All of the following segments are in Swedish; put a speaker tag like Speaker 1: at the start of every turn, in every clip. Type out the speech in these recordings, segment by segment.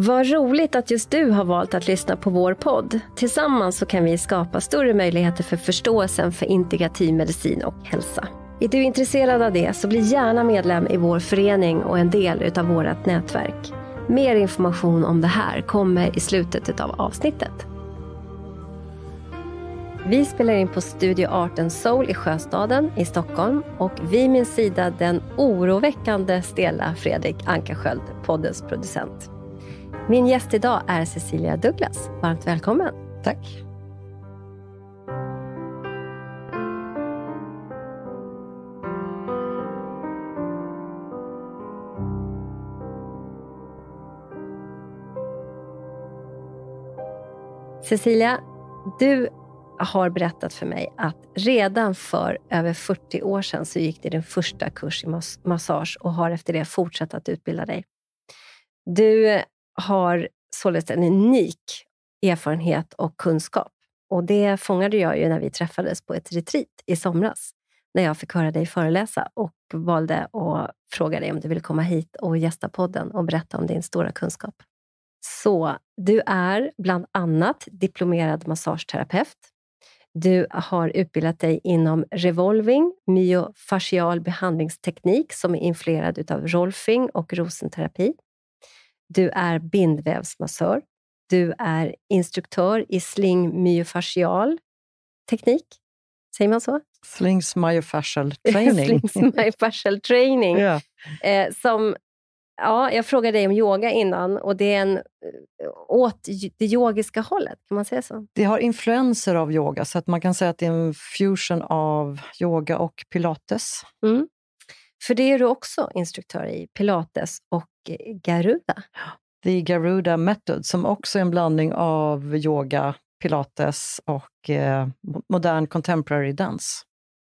Speaker 1: Vad roligt att just du har valt att lyssna på vår podd. Tillsammans så kan vi skapa större möjligheter för förståelsen för integrativ medicin och hälsa. Är du intresserad av det så bli gärna medlem i vår förening och en del av vårt nätverk. Mer information om det här kommer i slutet av avsnittet. Vi spelar in på Studio Arten Soul i Sjöstaden i Stockholm och vid min sida den oroväckande stela Fredrik Ankarsköld, poddens producent. Min gäst idag är Cecilia Douglas. Varmt välkommen. Tack. Cecilia, du har berättat för mig att redan för över 40 år sedan så gick du din första kurs i massage och har efter det fortsatt att utbilda dig. Du har således en unik erfarenhet och kunskap. Och Det fångade jag ju när vi träffades på ett retreat i somras när jag fick höra dig föreläsa och valde att fråga dig om du ville komma hit och gästa podden och berätta om din stora kunskap. Så du är bland annat diplomerad massageterapeut. Du har utbildat dig inom revolving, myofascial behandlingsteknik som är influerad av rolfing och rosenterapi. Du är bindvävsmassör. Du är instruktör i slingmyofascial teknik. Säger man så?
Speaker 2: Slings myofascial training. Slings
Speaker 1: myofascial training. yeah. eh, som, ja, jag frågade dig om yoga innan och det är en, eh, åt det yogiska hållet, kan man säga så?
Speaker 2: Det har influenser av yoga, så att man kan säga att det är en fusion av yoga och pilates. Mm. För det är du också instruktör i, pilates och Garuda. The Garuda Method, som också är en blandning av yoga, pilates och eh, modern contemporary dans.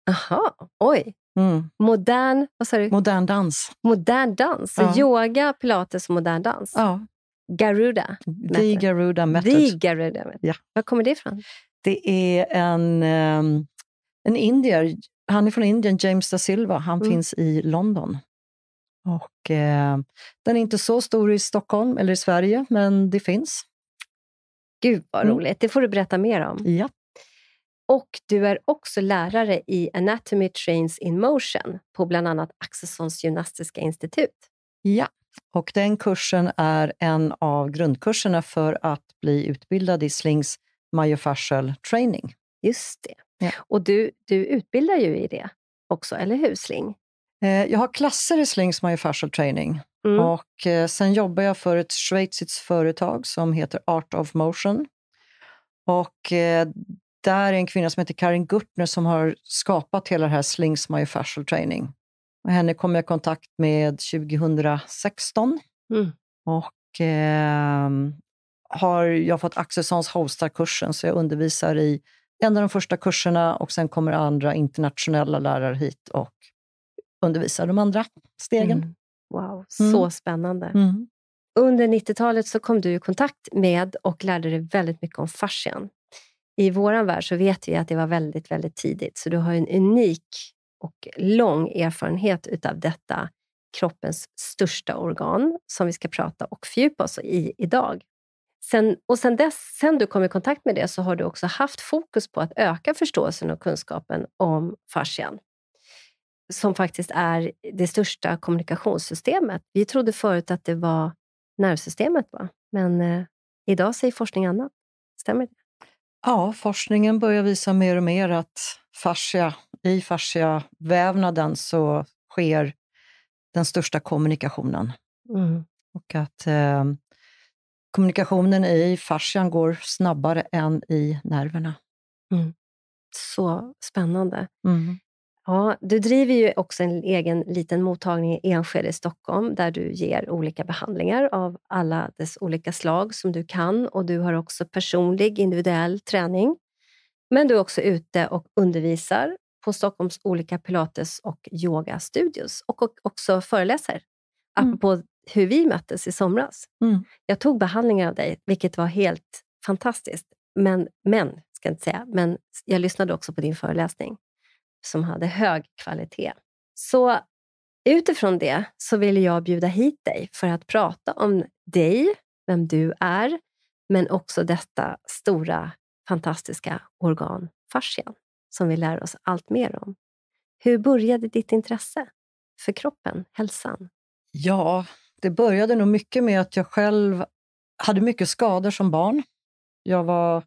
Speaker 2: Aha, oj. Mm.
Speaker 1: Modern, vad sa du? Modern dans. Modern dans. Ja. Yoga, pilates och modern dans. Ja.
Speaker 2: Garuda. The method. Garuda Method. The Garuda method. Ja. Var kommer det ifrån? Det är en, ehm, en indier. Han är från Indien, James da Silva. Han mm. finns i London. Och, eh, den är inte så stor i Stockholm eller i Sverige, men det finns. Gud vad mm. roligt, det får du berätta mer om. Ja.
Speaker 1: Och du är också lärare i Anatomy Trains in Motion på bland annat Axelssons gymnastiska institut.
Speaker 2: Ja, och den kursen är en av grundkurserna för att bli utbildad i slings myofascial training. Just det. Ja. Och du, du utbildar ju i det också, eller hur Sling? Eh, jag har klasser i Slings My Training. Mm. Och eh, sen jobbar jag för ett schweiziskt företag som heter Art of Motion. Och eh, där är en kvinna som heter Karin Gurtner som har skapat hela det här Slings My Training. Och henne kom jag i kontakt med 2016. Mm. Och eh, har jag fått Axelssons kursen så jag undervisar i en av de första kurserna och sen kommer andra internationella lärare hit och undervisa de andra stegen. Mm.
Speaker 1: Wow, så mm. spännande. Mm. Under 90-talet så kom du i kontakt med och lärde dig väldigt mycket om fascian. I vår värld så vet vi att det var väldigt, väldigt tidigt, så du har en unik och lång erfarenhet av detta kroppens största organ som vi ska prata och fördjupa oss i idag. Sen, och sen, dess, sen du kom i kontakt med det så har du också haft fokus på att öka förståelsen och kunskapen om fascian som faktiskt är det största kommunikationssystemet. Vi trodde förut att det var nervsystemet, va? men eh, idag säger forskning annat. Stämmer det?
Speaker 2: Ja, forskningen börjar visa mer och mer att fascia, i fasciavävnaden så sker den största kommunikationen. Mm. Och att eh, kommunikationen i fascian går snabbare än i nerverna. Mm.
Speaker 1: Så spännande. Mm. Ja, du driver ju också en egen liten mottagning i Enskede i Stockholm där du ger olika behandlingar av alla dess olika slag som du kan och du har också personlig individuell träning. Men du är också ute och undervisar på Stockholms olika pilates och yogastudios och också föreläser. Mm. Apropå hur vi möttes i somras. Mm. Jag tog behandlingar av dig, vilket var helt fantastiskt. Men, men, ska jag inte säga, men jag lyssnade också på din föreläsning som hade hög kvalitet. Så utifrån det så ville jag bjuda hit dig för att prata om dig, vem du är, men också detta stora fantastiska organ, fascian, som vi lär oss allt mer om. Hur började ditt intresse för kroppen, hälsan?
Speaker 2: Ja, det började nog mycket med att jag själv hade mycket skador som barn. Jag var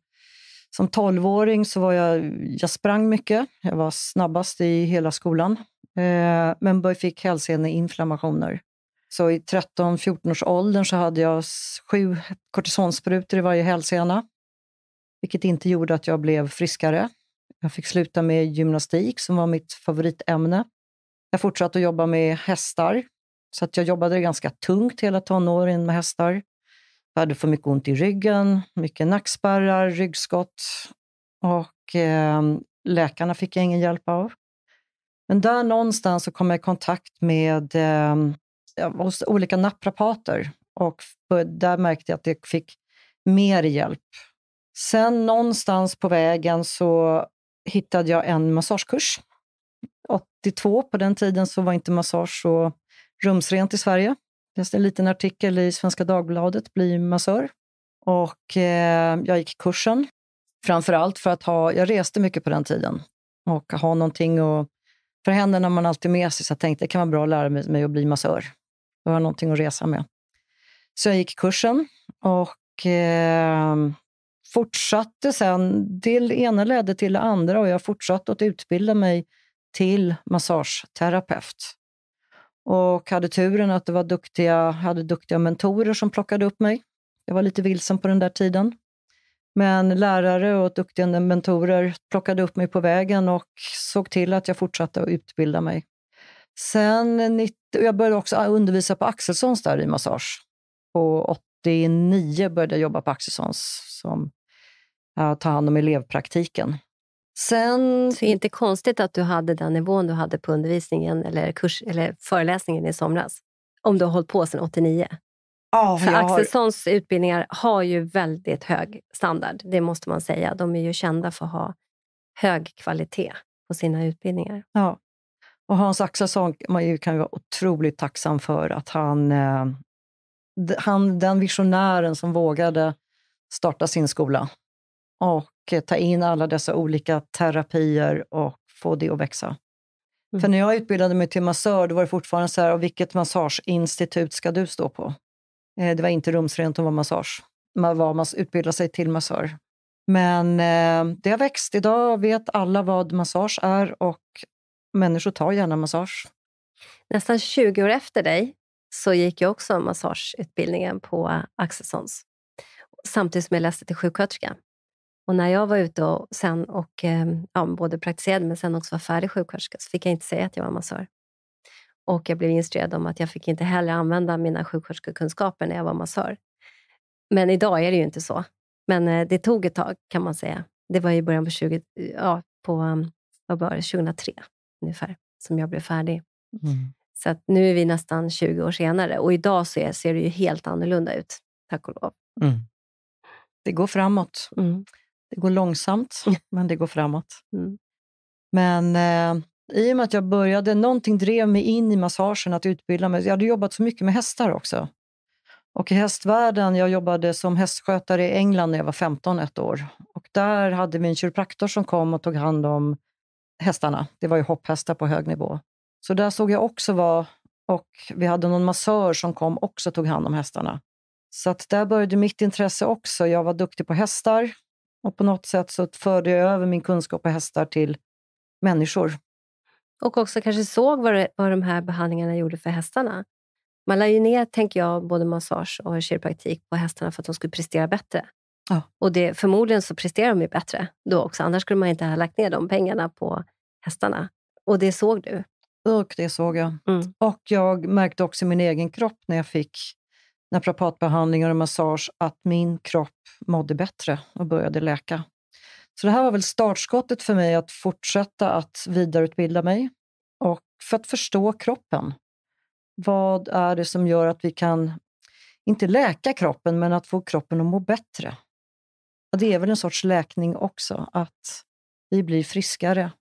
Speaker 2: som tolvåring så var jag, jag sprang mycket. Jag var snabbast i hela skolan. Eh, men fick hälseneinflammationer. Så i 13-14 års åldern så hade jag sju kortisonsprutor i varje hälsena. Vilket inte gjorde att jag blev friskare. Jag fick sluta med gymnastik som var mitt favoritämne. Jag fortsatte att jobba med hästar. Så att jag jobbade ganska tungt hela tonåren med hästar. Jag hade för mycket ont i ryggen, mycket nackspärrar, ryggskott. Och eh, läkarna fick jag ingen hjälp av. Men där någonstans så kom jag i kontakt med eh, hos olika naprapater och där märkte jag att jag fick mer hjälp. Sen någonstans på vägen så hittade jag en massagekurs. 82, på den tiden så var inte massage så rumsrent i Sverige finns en liten artikel i Svenska Dagbladet, bli massör. Och eh, jag gick kursen, framför allt för att ha, jag reste mycket på den tiden och ha någonting och för händerna man alltid med sig, så jag tänkte det kan vara bra att lära mig att bli massör. och ha någonting att resa med. Så jag gick kursen och eh, fortsatte sen. Det ena ledde till det andra och jag fortsatte att utbilda mig till massageterapeut och hade turen att det var duktiga, hade duktiga mentorer som plockade upp mig. Jag var lite vilsen på den där tiden. Men lärare och duktiga mentorer plockade upp mig på vägen och såg till att jag fortsatte att utbilda mig. Sen, jag började också undervisa på Axelssons där i massage. På 89 började jag jobba på Axelssons som tar hand om elevpraktiken.
Speaker 1: Sen... Så inte konstigt att du hade den nivån du hade på undervisningen eller, kurs, eller föreläsningen i somras. Om du har hållit på sedan 89. Oh, För Axelssons har... utbildningar har ju väldigt hög standard. Det måste man säga. De är ju kända för att ha hög kvalitet på sina utbildningar.
Speaker 2: Ja. Och Hans Axelsson man kan ju vara otroligt tacksam för att han, eh, han, den visionären som vågade starta sin skola och eh, ta in alla dessa olika terapier och få det att växa. Mm. För när jag utbildade mig till massör då var det fortfarande så här, vilket massageinstitut ska du stå på? Eh, det var inte rumsrent, att vara massage. Man, var, man utbildade sig till massör. Men eh, det har växt. Idag vet alla vad massage är och människor tar gärna massage.
Speaker 1: Nästan 20 år efter dig så gick jag också massageutbildningen på Axelssons samtidigt som jag läste till sjuksköterska. Och när jag var ute och, sen och eh, ja, både praktiserade men sen också var färdig sjuksköterska så fick jag inte säga att jag var massör. Och jag blev instruerad om att jag fick inte heller använda mina sjuksköterskekunskaper när jag var massör. Men idag är det ju inte så. Men eh, det tog ett tag kan man säga. Det var i början på, 20, ja, på mm, vad var det, 2003 ungefär som jag blev färdig. Mm. Så nu är vi nästan 20 år senare och idag ser, ser det ju helt annorlunda ut, tack och
Speaker 2: lov. Mm. Det går framåt. Mm. Det går långsamt, men det går framåt. Mm. Men eh, i och med att jag började, någonting drev mig in i massagen, att utbilda mig. Jag hade jobbat så mycket med hästar också. Och i hästvärlden, jag jobbade som hästskötare i England när jag var 15 ett år. Och där hade vi en kiropraktor som kom och tog hand om hästarna. Det var ju hopphästar på hög nivå. Så där såg jag också vad, och vi hade någon massör som kom också och tog hand om hästarna. Så att där började mitt intresse också. Jag var duktig på hästar, och på något sätt så förde jag över min kunskap på hästar till människor.
Speaker 1: Och också kanske såg vad, det, vad de här behandlingarna gjorde för hästarna. Man lade ju ner, tänker jag, både massage och kiropraktik på hästarna för att de skulle prestera bättre. Ja. Och det, förmodligen så presterar de ju bättre då också. Annars skulle man inte ha lagt ner de pengarna på hästarna.
Speaker 2: Och det såg du? Och det såg jag. Mm. Och jag märkte också min egen kropp när jag fick naprapatbehandlingar och massage att min kropp mådde bättre och började läka. Så det här var väl startskottet för mig att fortsätta att vidareutbilda mig och för att förstå kroppen. Vad är det som gör att vi kan, inte läka kroppen, men att få kroppen att må bättre? Och det är väl en sorts läkning också, att vi blir friskare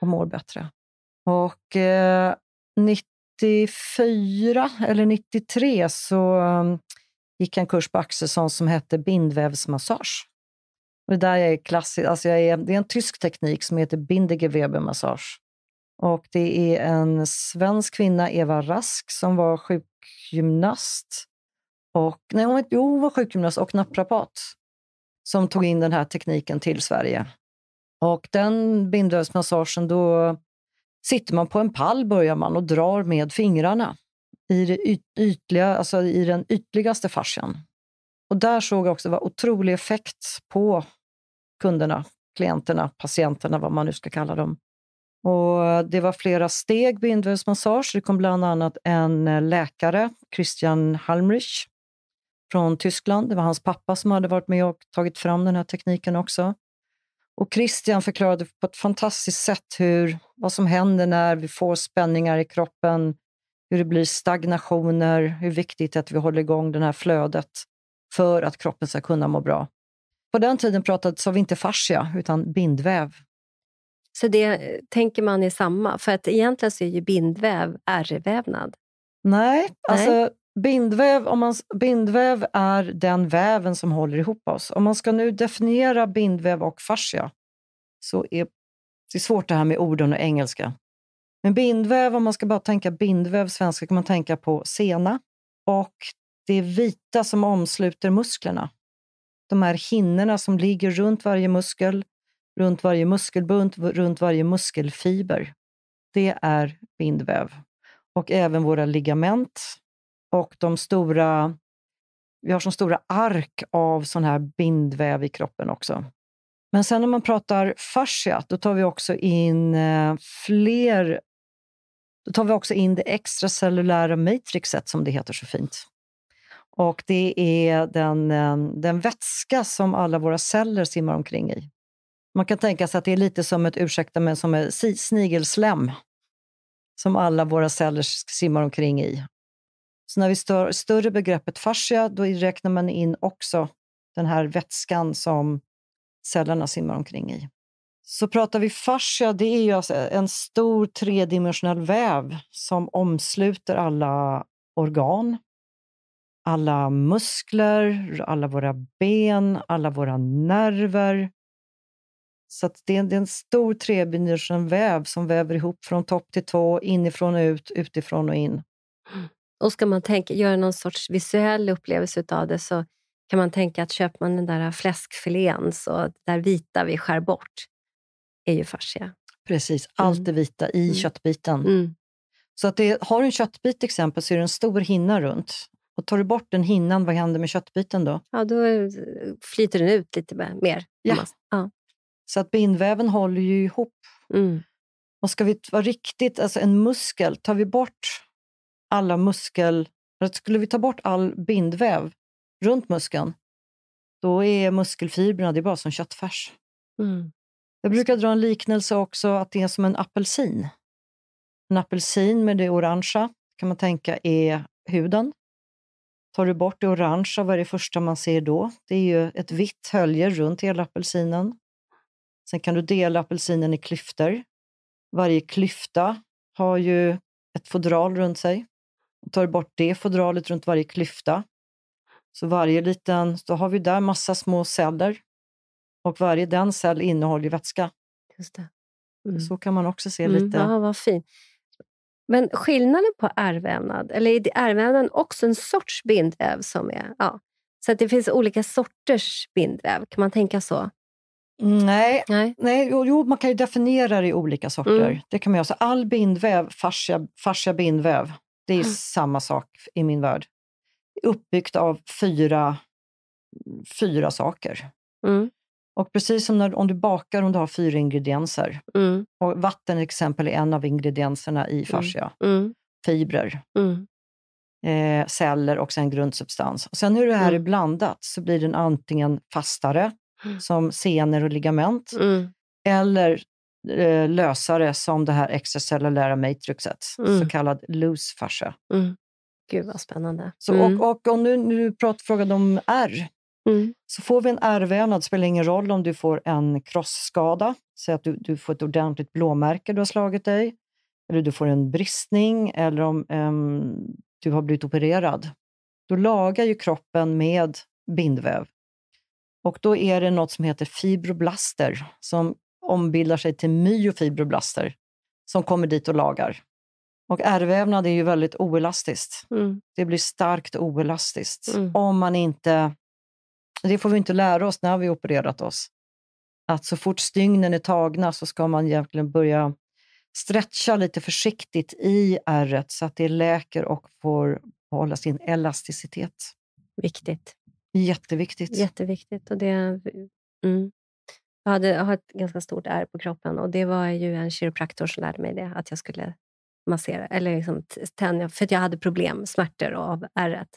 Speaker 2: och mår bättre. Och eh, 94 eller 93 så um, gick jag en kurs på Axelsson som hette bindvävsmassage. Och det där är klassisk, alltså jag är, det är en tysk teknik som heter Bindegewebermassage. Och det är en svensk kvinna, Eva Rask, som var sjukgymnast. Och, nej, hon, jo, var sjukgymnast och naprapat som tog in den här tekniken till Sverige. Och den bindvävsmassagen, då Sitter man på en pall börjar man och drar med fingrarna i, det ytliga, alltså i den ytligaste fascian. Och där såg jag också vad otrolig effekt på kunderna, klienterna, patienterna, vad man nu ska kalla dem. Och det var flera steg bindvävsmassage. Det kom bland annat en eh, läkare, Christian Halmrich, från Tyskland. Det var hans pappa som hade varit med och tagit fram den här tekniken också. Och Christian förklarade på ett fantastiskt sätt hur, vad som händer när vi får spänningar i kroppen, hur det blir stagnationer, hur viktigt det är att vi håller igång det här flödet för att kroppen ska kunna må bra. På den tiden pratades av inte fascia, utan bindväv.
Speaker 1: Så det eh, tänker man är samma? För att egentligen så är ju bindväv ärrvävnad.
Speaker 2: Nej, alltså Nej. Alltså, Bindväv, om man, bindväv är den väven som håller ihop oss. Om man ska nu definiera bindväv och fascia så är det är svårt det här med orden och engelska. Men bindväv, om man ska bara tänka bindväv svenska, kan man tänka på sena och det vita som omsluter musklerna. De här hinnorna som ligger runt varje muskel, runt varje muskelbunt, runt varje muskelfiber. Det är bindväv. Och även våra ligament och de stora, vi har så stora ark av sån här bindväv i kroppen också. Men sen när man pratar fascia, då tar vi också in eh, fler då tar vi också in det extracellulära matrixet, som det heter så fint. Och Det är den, eh, den vätska som alla våra celler simmar omkring i. Man kan tänka sig att det är lite som ett, ursäkta mig, som ett snigelslem som alla våra celler simmar omkring i. Så när vi stör, större begreppet fascia, då räknar man in också den här vätskan som cellerna simmar omkring i. Så pratar vi fascia, det är ju alltså en stor tredimensionell väv som omsluter alla organ, alla muskler, alla våra ben, alla våra nerver. Så det är, en, det, är en, stor tredimensionell väv som väver ihop från topp till tå, inifrån och ut, utifrån och in. Mm. Och ska man tänka, göra någon sorts visuell upplevelse av det så
Speaker 1: kan man tänka att köper man den där fläskfilén så det där vita vi skär bort
Speaker 2: är ju fascia. Precis, mm. allt det vita i mm. köttbiten. Mm. Så att det, har du en köttbit till exempel så är det en stor hinna runt. Och tar du bort den hinnan, vad händer med köttbiten då? Ja, då eh, flyter den ut lite mer. Ja. ja. Så att bindväven håller ju ihop. Mm. Och ska vi vara riktigt, alltså en muskel, tar vi bort alla muskel... skulle vi ta bort all bindväv runt muskeln, då är muskelfibrerna det är bara som köttfärs. Mm. Jag brukar dra en liknelse också att det är som en apelsin. En apelsin med det orangea kan man tänka är huden. Tar du bort det orangea, vad är det första man ser då? Det är ju ett vitt hölje runt hela apelsinen. Sen kan du dela apelsinen i klyftor. Varje klyfta har ju ett fodral runt sig tar bort det fodralet runt varje klyfta. Så varje liten, då har vi där massa små celler och varje den cell innehåller vätska. Just det. Mm. Så kan man också se mm. lite.
Speaker 1: vad fint. Men skillnaden på ärrvävnad, eller är ärrvävnaden också en sorts bindväv? som är, ja. Så att det finns olika sorters bindväv, kan man tänka så?
Speaker 2: Mm, nej, nej. nej jo, man kan ju definiera det i olika sorter. Mm. Det kan man göra. Så all bindväv, fascia bindväv, det är mm. samma sak i min värld. Uppbyggt av fyra, fyra saker. Mm. Och precis som när, om du bakar om du har fyra ingredienser. Mm. Och vatten till exempel är en av ingredienserna i mm. fascia. Mm. Fibrer, mm. eh, celler och sen grundsubstans. Och sen hur det här är blandat så blir den antingen fastare, som senor och ligament, eller Eh, lösare som det här extracellulära matrixet, mm. så kallad loose fascia. Mm. Gud vad spännande. Så, mm. och, och, och nu du pratar, frågade om R, Mm. Så får vi en ärrvävnad, Det spelar ingen roll om du får en krossskada, säg att du, du, får ett ordentligt blåmärke du har slagit dig, eller du får en bristning, eller om um, du har blivit opererad. Då lagar ju kroppen med bindväv. Och då är det något som heter fibroblaster som ombildar sig till myofibroblaster som kommer dit och lagar. Och ärrvävnad är ju väldigt oelastiskt. Mm. Det blir starkt oelastiskt. Mm. Om man inte... Det får vi inte lära oss när vi har opererat oss. Att så fort stygnen är tagna så ska man egentligen börja stretcha lite försiktigt i ärret så att det läker och får behålla sin elasticitet. Viktigt. Jätteviktigt.
Speaker 1: Jätteviktigt. Och det, mm. Jag, hade, jag har ett ganska stort ärr på kroppen och det var ju en kiropraktor som lärde mig det, att jag skulle massera, eller liksom tänja, för att jag hade problem, smärtor av ärret.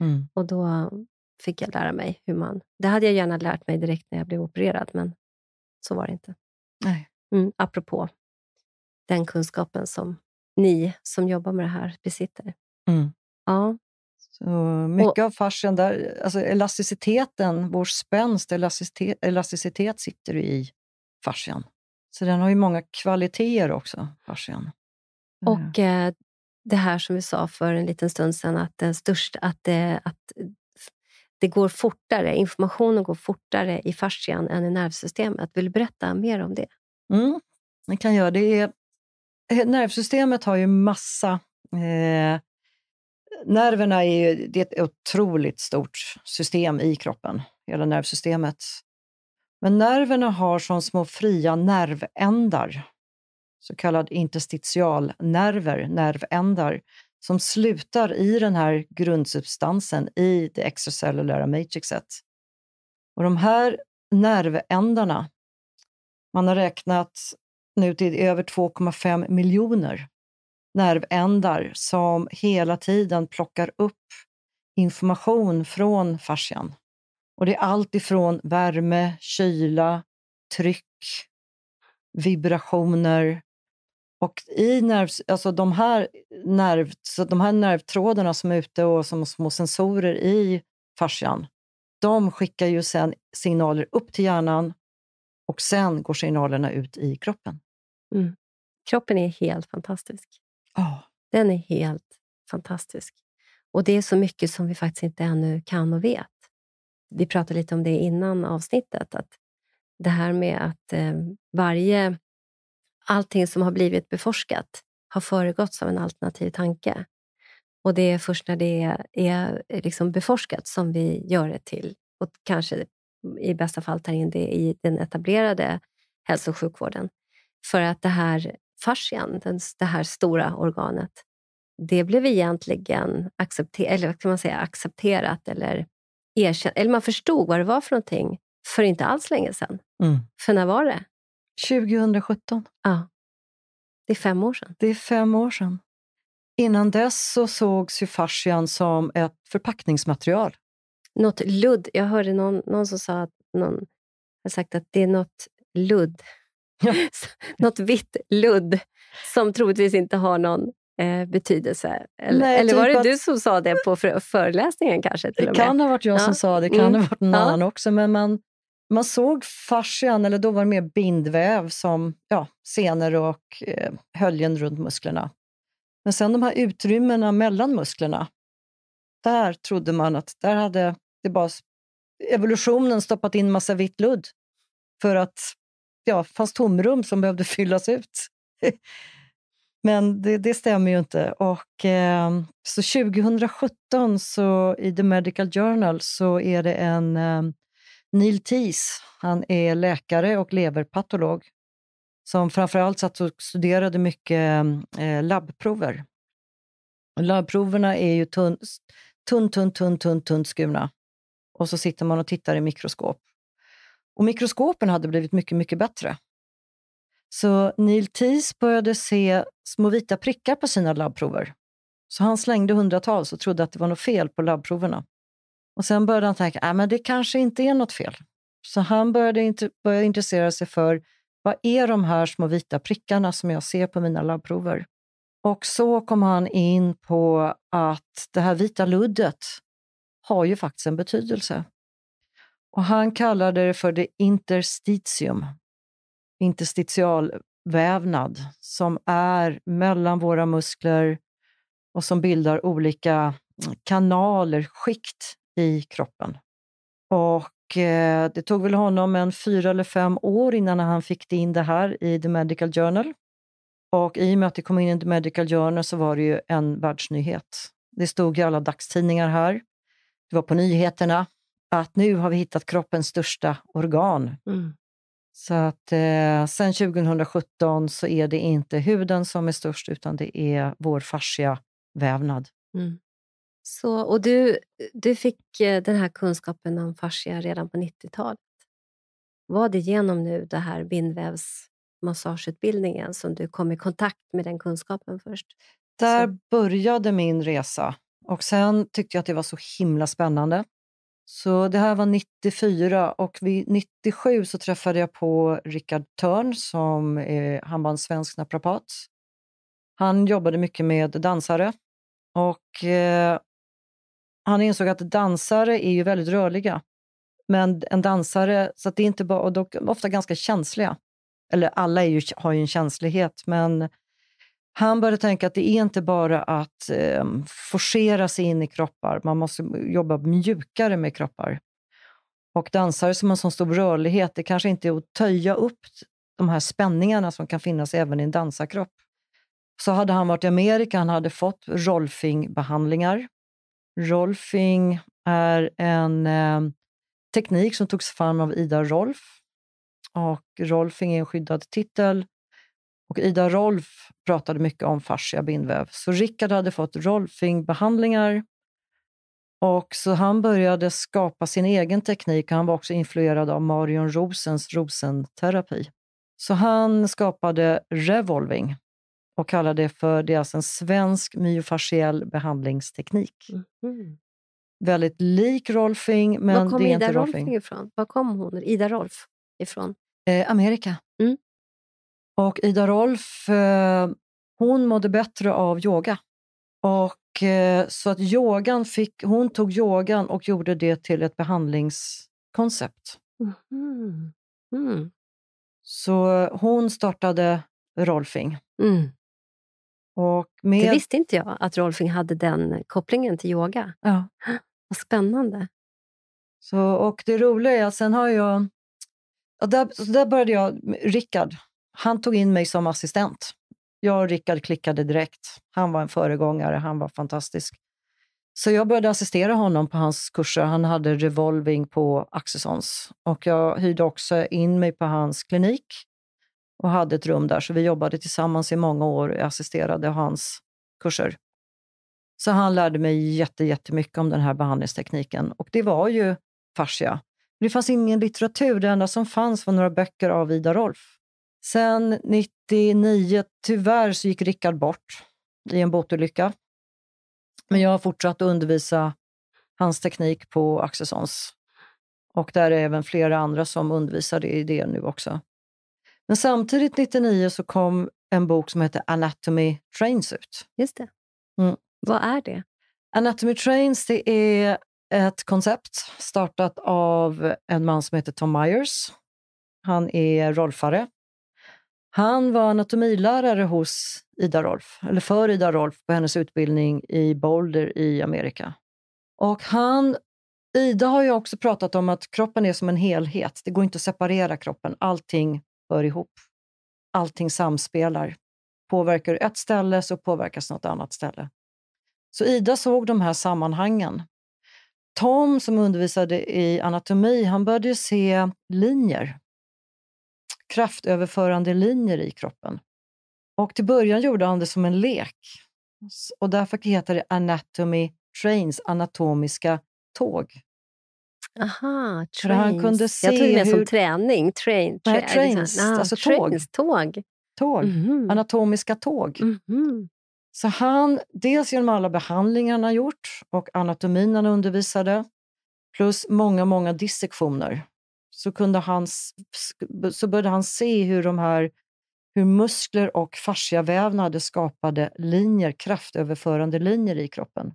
Speaker 1: Mm. Och då fick jag lära mig hur man... Det hade jag gärna lärt mig direkt när jag blev opererad, men så var det inte. Nej. Mm, apropå den kunskapen som ni som jobbar med det här
Speaker 2: besitter. Mm. Ja, mycket och, av fascian där, alltså elasticiteten, vår spänst, elasticitet, elasticitet sitter i fascian. Så den har ju många kvaliteter också, fascian. Eh. Och eh, det här som
Speaker 1: vi sa för en liten stund sedan, att, den största, att, det, eh, att det går fortare, informationen går fortare i fascian än i nervsystemet. Vill du berätta mer om det?
Speaker 2: Mm, det kan jag. göra. Eh, nervsystemet har ju massa eh, nerverna är ju det är ett otroligt stort system i kroppen, hela nervsystemet. Men nerverna har som små fria nervändar, så kallade interstitialnerver, nervändar, som slutar i den här grundsubstansen i det extracellulära matrixet. Och de här nervändarna, man har räknat nu till över 2,5 miljoner nervändar som hela tiden plockar upp information från fascian. Och det är allt ifrån värme, kyla, tryck, vibrationer. Och i nerv, alltså de, här nerv, så de här nervtrådarna som är ute och som små sensorer i fascian, de skickar ju sen signaler upp till hjärnan och sen går signalerna ut i kroppen. Mm. Kroppen är helt fantastisk. Oh. Den är helt
Speaker 1: fantastisk. Och det är så mycket som vi faktiskt inte ännu kan och vet. Vi pratade lite om det innan avsnittet, att det här med att eh, varje, allting som har blivit beforskat har föregåtts av en alternativ tanke. Och det är först när det är, är liksom beforskat som vi gör det till och kanske i bästa fall tar in det i den etablerade hälso och sjukvården. För att det här fascian, det här stora organet, det blev egentligen accepter, eller kan man säga, accepterat eller erkänt. Eller man förstod vad det var för någonting för inte alls länge sedan. Mm. För när var det?
Speaker 2: 2017. Ja. Det är fem år sedan. Det är fem år sedan. Innan dess så sågs ju fascian som ett förpackningsmaterial. Något ludd. Jag
Speaker 1: hörde någon, någon som sa att någon har sagt att det är något ludd något vitt ludd som troligtvis inte har någon eh, betydelse.
Speaker 2: Eller, Nej, eller typ var det att... du
Speaker 1: som sa det på föreläsningen kanske? det kan ha varit jag ja. som sa det, det kan mm. ha varit
Speaker 2: någon ja. annan också. Men man, man såg fascian, eller då var det mer bindväv som ja, senor och eh, höljen runt musklerna. Men sen de här utrymmena mellan musklerna, där trodde man att där hade det bara evolutionen stoppat in massa vitt ludd för att ja, fanns tomrum som behövde fyllas ut. Men det, det, stämmer ju inte. Och, eh, så 2017 så i The Medical Journal så är det en eh, Neil Tees, han är läkare och leverpatolog, som framförallt satt och studerade mycket ehm, eh, labbprover. labbproverna är ju tunn, tunn, tunn, tunn, tunn, tunn skurna. Och så sitter man och tittar i mikroskop och mikroskopen hade blivit mycket, mycket bättre. Så Neil Tees började se små vita prickar på sina labbprover. Så han slängde hundratals och trodde att det var något fel på labbproverna. Och sen började han tänka, äh, men det kanske inte är något fel. Så han började, int började intressera sig för vad är de här små vita prickarna som jag ser på mina labbprover? Och så kom han in på att det här vita luddet har ju faktiskt en betydelse. Och han kallade det för det interstitium, interstitialvävnad, som är mellan våra muskler och som bildar olika mm, kanaler, skikt i kroppen. Och eh, det tog väl honom en fyra eller fem år innan han fick in det här i The Medical Journal. Och i och med att det kom in i The Medical Journal så var det ju en världsnyhet. Det stod i alla dagstidningar här. Det var på nyheterna, att nu har vi hittat kroppens största organ. Mm. Så att eh, sen 2017 så är det inte huden som är störst, utan det är vår fasciavävnad.
Speaker 1: Mm. Så, och du, du fick eh, den här kunskapen om fascia redan på 90-talet. Var det genom nu det här bindvävsmassageutbildningen
Speaker 2: som du kom i kontakt med den kunskapen först? Där så. började min resa och sen tyckte jag att det var så himla spännande så det här var 94 och vid 97 så träffade jag på Rickard Törn som eh, han var en svensk naprapat. Han jobbade mycket med dansare och eh, han insåg att dansare är ju väldigt rörliga. Men en dansare, så det är inte bara, och de är ofta ganska känsliga. Eller alla ju, har ju en känslighet, men han började tänka att det är inte bara att eh, forcera sig in i kroppar, man måste jobba mjukare med kroppar. Och dansare som har så stor rörlighet, det kanske inte är att töja upp de här spänningarna som kan finnas även i en dansarkropp. Så hade han varit i Amerika, han hade fått Rolfing-behandlingar. Rolfing är en eh, teknik som togs fram av Ida Rolf. Och Rolfing är en skyddad titel och Ida Rolf pratade mycket om fascia bindväv. Så Rickard hade fått Rolfing-behandlingar och så han började skapa sin egen teknik. Han var också influerad av Marion Rosens rosenterapi. Så han skapade revolving och kallade det för det är alltså en svensk myofasciell behandlingsteknik. Mm. Väldigt lik Rolfing, men det är Ida inte Rolfing. Var kom Ida Rolfing
Speaker 1: ifrån? Var kom hon, Ida Rolf ifrån?
Speaker 2: Eh, Amerika. Och Ida Rolf, eh, hon mådde bättre av yoga. Och, eh, så att yogan fick, hon tog yogan och gjorde det till ett behandlingskoncept. Mm. Mm. Så hon startade Rolfing. Mm. Och med... Det visste inte jag, att Rolfing hade den kopplingen till yoga. Ja. Vad spännande. Så, och det roliga är att sen har jag... där, där började jag... med Rickard, han tog in mig som assistent. Jag och Rickard klickade direkt. Han var en föregångare, han var fantastisk. Så jag började assistera honom på hans kurser. Han hade revolving på Axelssons. Och jag hyrde också in mig på hans klinik och hade ett rum där. Så vi jobbade tillsammans i många år och assisterade hans kurser. Så han lärde mig jätte, jättemycket om den här behandlingstekniken. Och det var ju fascia. Det fanns ingen litteratur. Det enda som fanns var några böcker av Ida Rolf. Sen 99, tyvärr så gick Rickard bort i en båtolycka. Men jag har fortsatt att undervisa hans teknik på Axelssons. Och där är även flera andra som undervisar i det nu också. Men samtidigt 99 så kom en bok som heter Anatomy Trains ut. Just det. Mm. Vad är det? Anatomy Trains det är ett koncept startat av en man som heter Tom Myers. Han är rolfare han var anatomilärare hos Ida Rolf, eller för Ida Rolf på hennes utbildning i Boulder i Amerika. Och han, Ida har ju också pratat om att kroppen är som en helhet. Det går inte att separera kroppen. Allting hör ihop. Allting samspelar. Påverkar ett ställe så påverkas något annat ställe. Så Ida såg de här sammanhangen. Tom som undervisade i anatomi, han började se linjer kraftöverförande linjer i kroppen. Och till början gjorde han det som en lek. Och därför heter det Anatomy Trains, anatomiska tåg.
Speaker 1: Aha, trains. Han kunde se Jag tog det hur... som
Speaker 2: träning. Train, tra... Nej, liksom. trains, ah, alltså trains, tåg. tåg. tåg. Mm -hmm. Anatomiska tåg. Mm -hmm. Så han, dels genom alla behandlingar han har gjort och anatomin han undervisade, plus många, många dissektioner så, kunde han, så började han se hur, de här, hur muskler och fasciavävnader skapade linjer, kraftöverförande linjer i kroppen.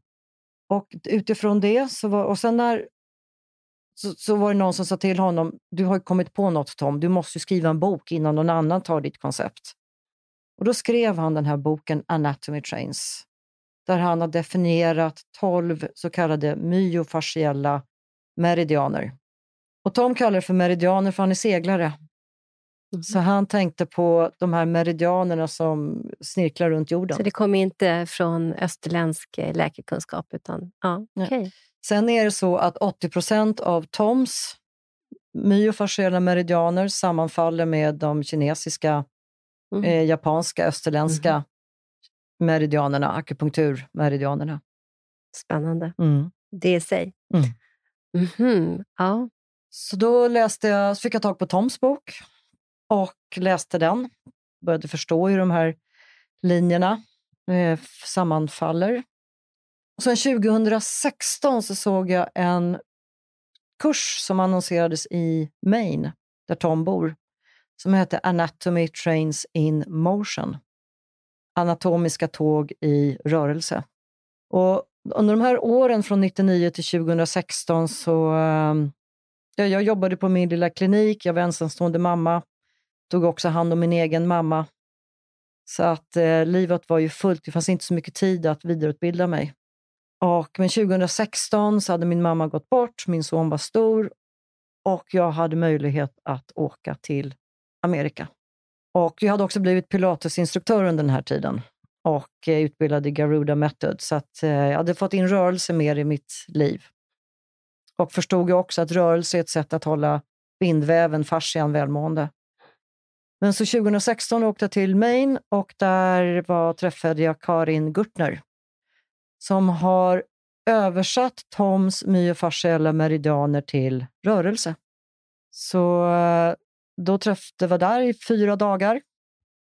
Speaker 2: Och utifrån det, så var, och sen när så, så, var det någon som sa till honom, du har kommit på något Tom, du måste skriva en bok innan någon annan tar ditt koncept. Och då skrev han den här boken Anatomy Trains, där han har definierat tolv så kallade myofasciella meridianer. Och Tom kallar det för meridianer för han är seglare. Mm. Så han tänkte på de här meridianerna som snirklar runt jorden. Så det kom inte från österländsk eh, läkekunskap? Utan, ja, okay. ja. Sen är det så att 80 procent av Toms myofasciella meridianer sammanfaller med de kinesiska, mm. eh, japanska, österländska mm-hmm. mm. meridianerna, akupunkturmeridianerna. Spännande. Det i sig. Mm. -hmm. Ja. Så då läste jag, fick jag tag på Toms bok och läste den. Började förstå hur de här linjerna eh, sammanfaller. Och sen 2016 så såg jag en kurs som annonserades i Maine, där Tom bor, som heter Anatomy Trains in Motion. Anatomiska tåg i rörelse. Och under de här åren från 1999 till 2016 så um, jag, jobbade på min lilla klinik, jag var ensamstående mamma, tog också hand om min egen mamma. Så att eh, livet var ju fullt, det fanns inte så mycket tid att vidareutbilda mig. Och, men 2016 så hade min mamma gått bort, min son var stor och jag hade möjlighet att åka till Amerika. Och jag hade också blivit pilatesinstruktör under den här tiden och eh, utbildad i Garuda Method. Så att eh, jag hade fått in rörelse mer i mitt liv och förstod ju också att rörelse är ett sätt att hålla bindväven, fascian, välmående. Men så 2016 åkte jag till Maine och där var, träffade jag Karin Gurtner som har översatt Toms myofasciella meridianer till rörelse. Så eh, då träffade jag där i fyra dagar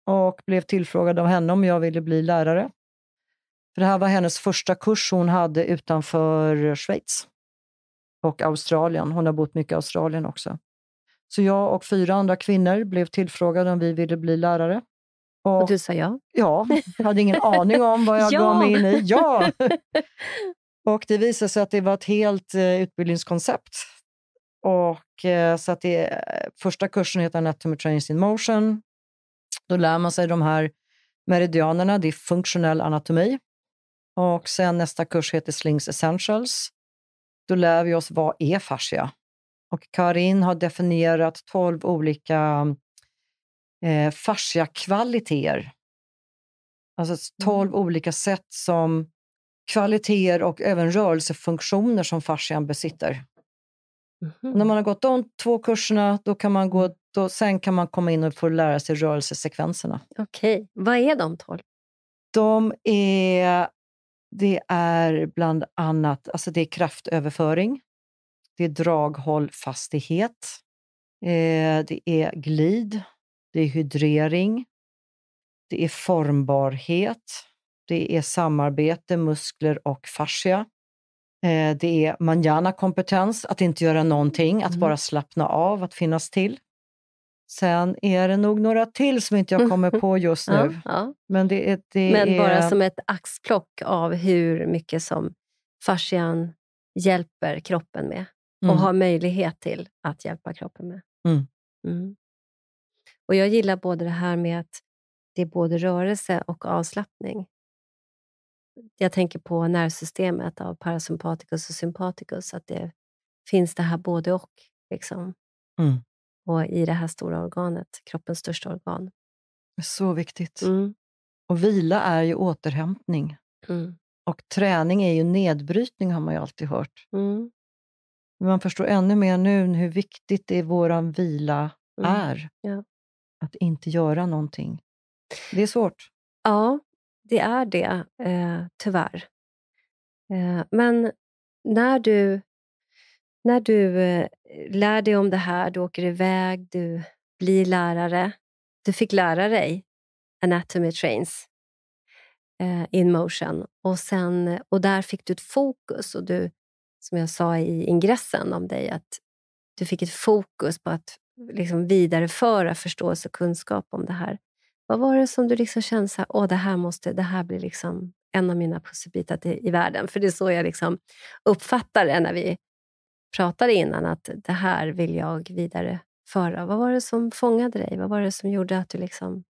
Speaker 2: och blev tillfrågad av henne om jag ville bli lärare. För Det här var hennes första kurs hon hade utanför Schweiz och Australien. Hon har bott mycket i Australien också. Så jag och fyra andra kvinnor blev tillfrågade om vi ville bli lärare. Och, och du sa ja? Ja, jag hade ingen aning om vad jag ja. gav mig in i. Ja! och det visade sig att det var ett helt eh, utbildningskoncept. Och, eh, så att det, eh, första kursen heter Anatomy Trainings in Motion. Då lär man sig de här meridianerna, det är funktionell anatomi. Och sen nästa kurs heter Slings Essentials. Då lär vi oss vad är fascia? Och Karin har definierat 12 olika eh, fasciakvaliteter. Alltså 12 mm. olika sätt som kvaliteter och även rörelsefunktioner som fascian besitter. Mm. När mm-hmm. man har gått de två kurserna, då kan man gå, då, sen kan man komma in och få lära sig rörelsesekvenserna. Okej. Okay. Vad är de tolv? De är det är bland annat alltså det är kraftöverföring, det är draghållfastighet, eh, det är glid, det är hydrering, det är formbarhet, det är samarbete, muskler och fascia. Eh, det är manjana-kompetens, att inte göra någonting, att mm. bara slappna av, att finnas till. Sen är det nog några till som inte jag kommer på just nu. Ja, ja. Men, det, är, det Men bara är... som ett axplock av hur
Speaker 1: mycket som fascian hjälper kroppen med mm. och har möjlighet till att hjälpa kroppen med. Mm. Mm. Och Jag gillar både det här med att det är både rörelse och avslappning. Jag tänker på nervsystemet av parasympaticus och sympaticus, att det finns det här både och.
Speaker 2: Liksom. Mm och i det här stora organet, kroppens största organ. Så viktigt. Mm. Och vila är ju återhämtning. Mm. Och träning är ju nedbrytning, har man ju alltid hört. Mm. Men man förstår ännu mer nu hur viktigt det är vår vila mm. är. Ja. Att inte göra någonting.
Speaker 1: Det är svårt. Ja, det är det, eh, tyvärr. Eh, men när du när du eh, lär dig om det här, du åker iväg, du blir lärare. Du fick lära dig Anatomy Trains eh, in motion. Och, sen, och där fick du ett fokus. Och du, som jag sa i ingressen om dig, att du fick ett fokus på att liksom vidareföra förståelse och kunskap om det här. Vad var det som du liksom kände så här, Åh, det här, måste, det här blir liksom en av mina pusselbitar i världen? För det är så jag liksom uppfattar det när vi pratade innan, att det här vill jag vidareföra. Vad var det som fångade dig? Vad var det som gjorde att du liksom...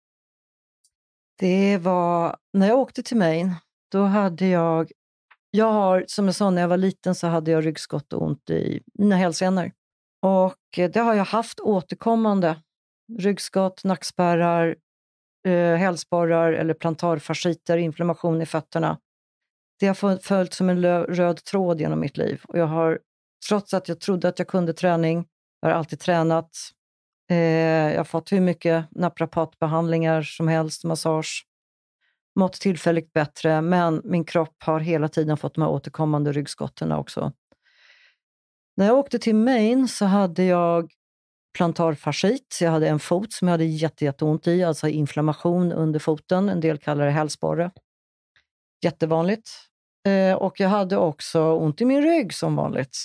Speaker 2: Det var när jag åkte till Maine. Då hade jag... jag har, som jag sa, när jag var liten så hade jag ryggskott och ont i mina hälsenor. Och eh, det har jag haft återkommande. Ryggskott, nackspärrar, eh, hälsporrar eller plantarfasciter, inflammation i fötterna. Det har följt som en röd tråd genom mitt liv och jag har Trots att jag trodde att jag kunde träning, jag har alltid tränat. Eh, jag har fått hur mycket naprapatbehandlingar som helst, massage. Mått tillfälligt bättre, men min kropp har hela tiden fått de här återkommande ryggskotten också. När jag åkte till Maine så hade jag plantarfascit. Jag hade en fot som jag hade jätteont i, alltså inflammation under foten. En del kallar det hälsporre. Jättevanligt. Eh, och jag hade också ont i min rygg som vanligt.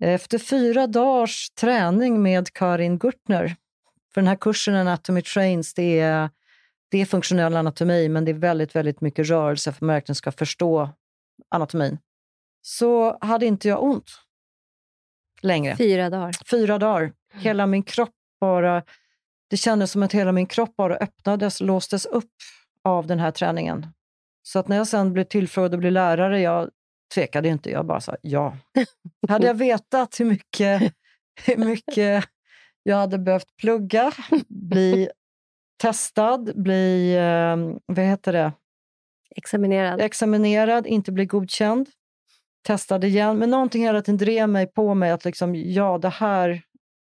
Speaker 2: Efter fyra dagars träning med Karin Gurtner, för den här kursen Anatomy Trains, det är, det är funktionell anatomi, men det är väldigt, väldigt mycket rörelse för att man verkligen ska förstå anatomin, så hade inte jag ont längre. Fyra dagar? Fyra dagar. Mm. Hela min kropp bara... Det kändes som att hela min kropp bara öppnades, låstes upp av den här träningen. Så att när jag sen blev tillfrågad att bli lärare, jag tvekade inte, jag bara sa ja. Hade jag vetat hur mycket, hur mycket jag hade behövt plugga, bli testad, bli, ehm, vad heter det? Examinerad. Examinerad, inte bli godkänd. Testad igen. Men någonting hela tiden drev mig på mig att liksom, ja, det här,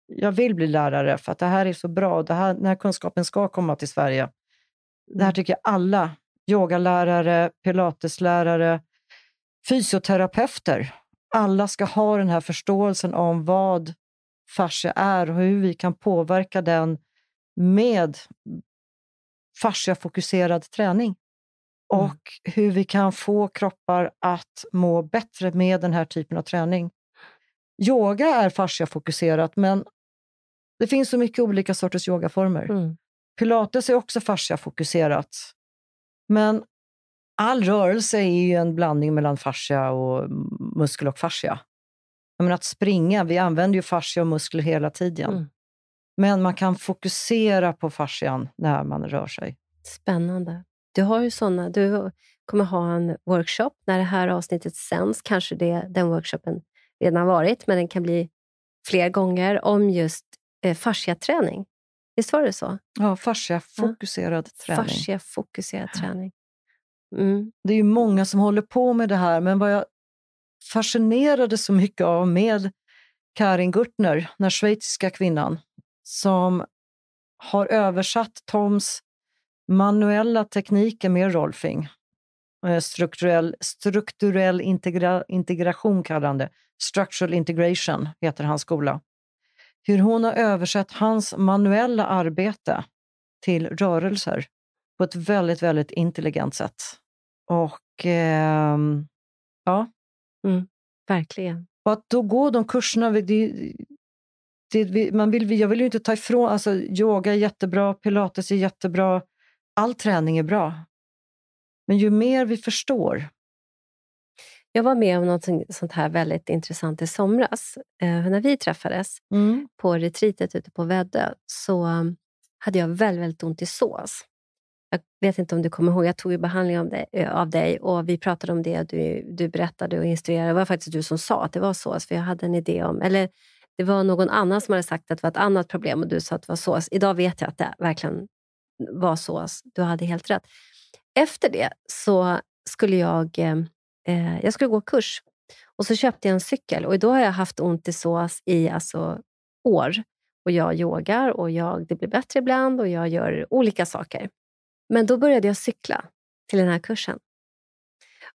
Speaker 2: jag vill bli lärare för att det här är så bra. Det här, den här kunskapen ska komma till Sverige. Det här mm. tycker jag alla, yogalärare, pilateslärare, fysioterapeuter. Alla ska ha den här förståelsen om vad fascia är och hur vi kan påverka den med fasciafokuserad träning mm. och mm. hur vi kan få kroppar att må bättre med den här typen av träning. Yoga är fasciafokuserat, men det finns så mycket olika sorters yogaformer. Mm. Pilates är också fasciafokuserat. Men all rörelse är ju en blandning mellan fascia och muskel och fascia. Men att springa, vi använder ju fascia och muskler hela tiden. Mm. Men man kan fokusera på fascian när man rör sig.
Speaker 1: Spännande. Du har ju såna, du kommer ha en workshop när det här avsnittet sänds. Kanske det, den workshopen redan har varit, men den kan bli fler gånger om just eh, fasciaträning. Visst var det så? Ja, fasciafokuserad
Speaker 2: ja. träning. Fasciafokuserad träning. Mm. Det är ju många som håller på med det här, men vad jag fascinerades så mycket av med Karin Gurtner, den schweiziska kvinnan, som har översatt Toms manuella tekniker med Rolfing. Eh, strukturell, strukturell integra, integration kallar han det. Structural integration heter hans skola. Hur hon har översatt hans manuella arbete till rörelser på ett väldigt, väldigt intelligent sätt. Och eh, ja. Mm, verkligen. Och att då gå de kurserna, det, det, man vill, jag vill ju inte ta ifrån, alltså yoga är jättebra, pilates är jättebra, all träning är bra. Men ju mer vi förstår.
Speaker 1: Jag var med om något sånt här väldigt intressant i somras. Eh, när vi träffades mm. på retreatet ute på Väddö så hade jag väldigt, väldigt ont i sås. Jag vet inte om du kommer ihåg, jag tog ju behandling av dig, eh, av dig och vi pratade om det du, du berättade och instruerade. Det var faktiskt du som sa att det var sås, för jag hade en idé om... Eller det var någon annan som hade sagt att det var ett annat problem och du sa att det var sås. Idag vet jag att det verkligen var sås. Du hade helt rätt. Efter det så skulle jag, eh, eh jag skulle gå kurs och så köpte jag en cykel och då har jag haft ont i sås i alltså, år. Och Jag yogar och jag, det blir bättre ibland och jag gör olika saker. Men då började jag cykla till den här kursen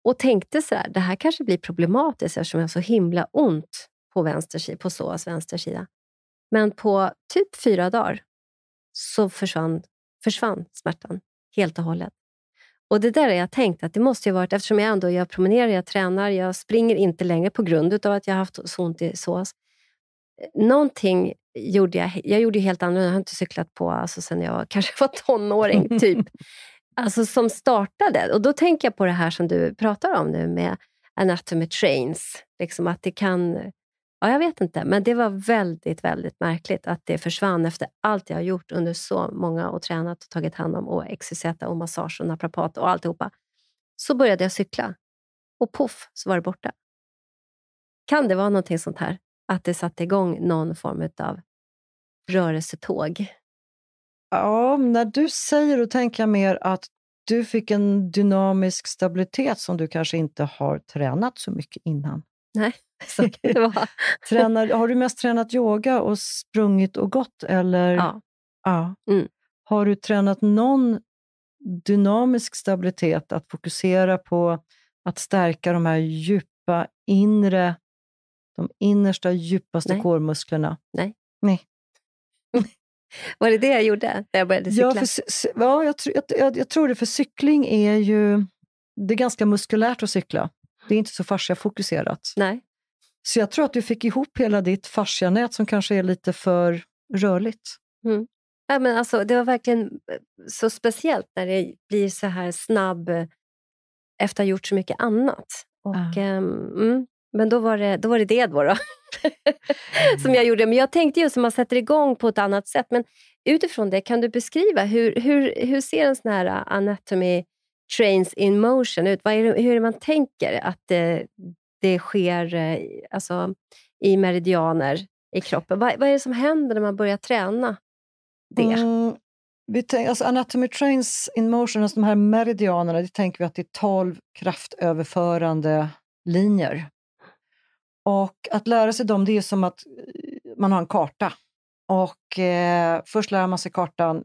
Speaker 1: och tänkte så här, det här kanske blir problematiskt eftersom jag har så himla ont på, vänster, på SOAs vänster sida. Men på typ fyra dagar så försvann, försvann smärtan helt och hållet. Och det där har jag tänkt att det måste ju varit, eftersom jag ändå jag promenerar, jag tränar, jag springer inte längre på grund av att jag haft så ont i sås. Någonting gjorde jag, jag gjorde helt annorlunda. Jag har inte cyklat på alltså, sen jag kanske var tonåring. typ. Alltså som startade. Och då tänker jag på det här som du pratar om nu med Anatomy Trains. Liksom att det kan... Ja, jag vet inte. Men det var väldigt, väldigt märkligt att det försvann efter allt jag har gjort under så många och tränat och tagit hand om och XYZ och massage och naprapat och alltihopa. Så började jag cykla och poff så var det borta. Kan det vara någonting sånt här? att det satte igång någon
Speaker 2: form av rörelsetåg? Ja, när du säger då tänker jag mer att du fick en dynamisk stabilitet som du kanske inte har tränat så mycket innan. Nej, så kan det vara. Tränar, har du mest tränat yoga och sprungit och gått? Eller? Ja. ja. Mm. Har du tränat någon dynamisk stabilitet att fokusera på att stärka de här djupa inre de innersta, djupaste Nej. kårmusklerna. Nej. Nej.
Speaker 1: Var det det jag gjorde när jag började cykla? Ja,
Speaker 2: för, ja jag, jag, jag, jag, tror det. För cykling är ju... Det är ganska muskulärt att cykla. Det är inte så fasciafokuserat. Nej. Så jag tror att du fick ihop hela ditt fascianät som kanske är lite för rörligt. Mm.
Speaker 1: Ja, men alltså, det var verkligen eh, så speciellt när det blir så här snabb eh, efter att ha gjort så mycket annat. Och, ja. Ah. um, ehm, mm. Men då var det då var det, det då, då. som jag gjorde. Men jag tänkte just att man sätter igång på ett annat sätt. Men utifrån det, kan du beskriva hur, hur, hur ser en sån här uh, anatomy trains in motion ut? Vad är det, hur är det man tänker att det, det sker eh, alltså, i meridianer i kroppen? Vad, vad, är det som händer när man börjar träna
Speaker 2: det? Mm, vi tänk, alltså anatomy trains in motion, alltså de här meridianerna, det tänker vi att det är tolv kraftöverförande linjer och att lära sig dem, det är som att eh, man har en karta. Och eh, först lär man sig kartan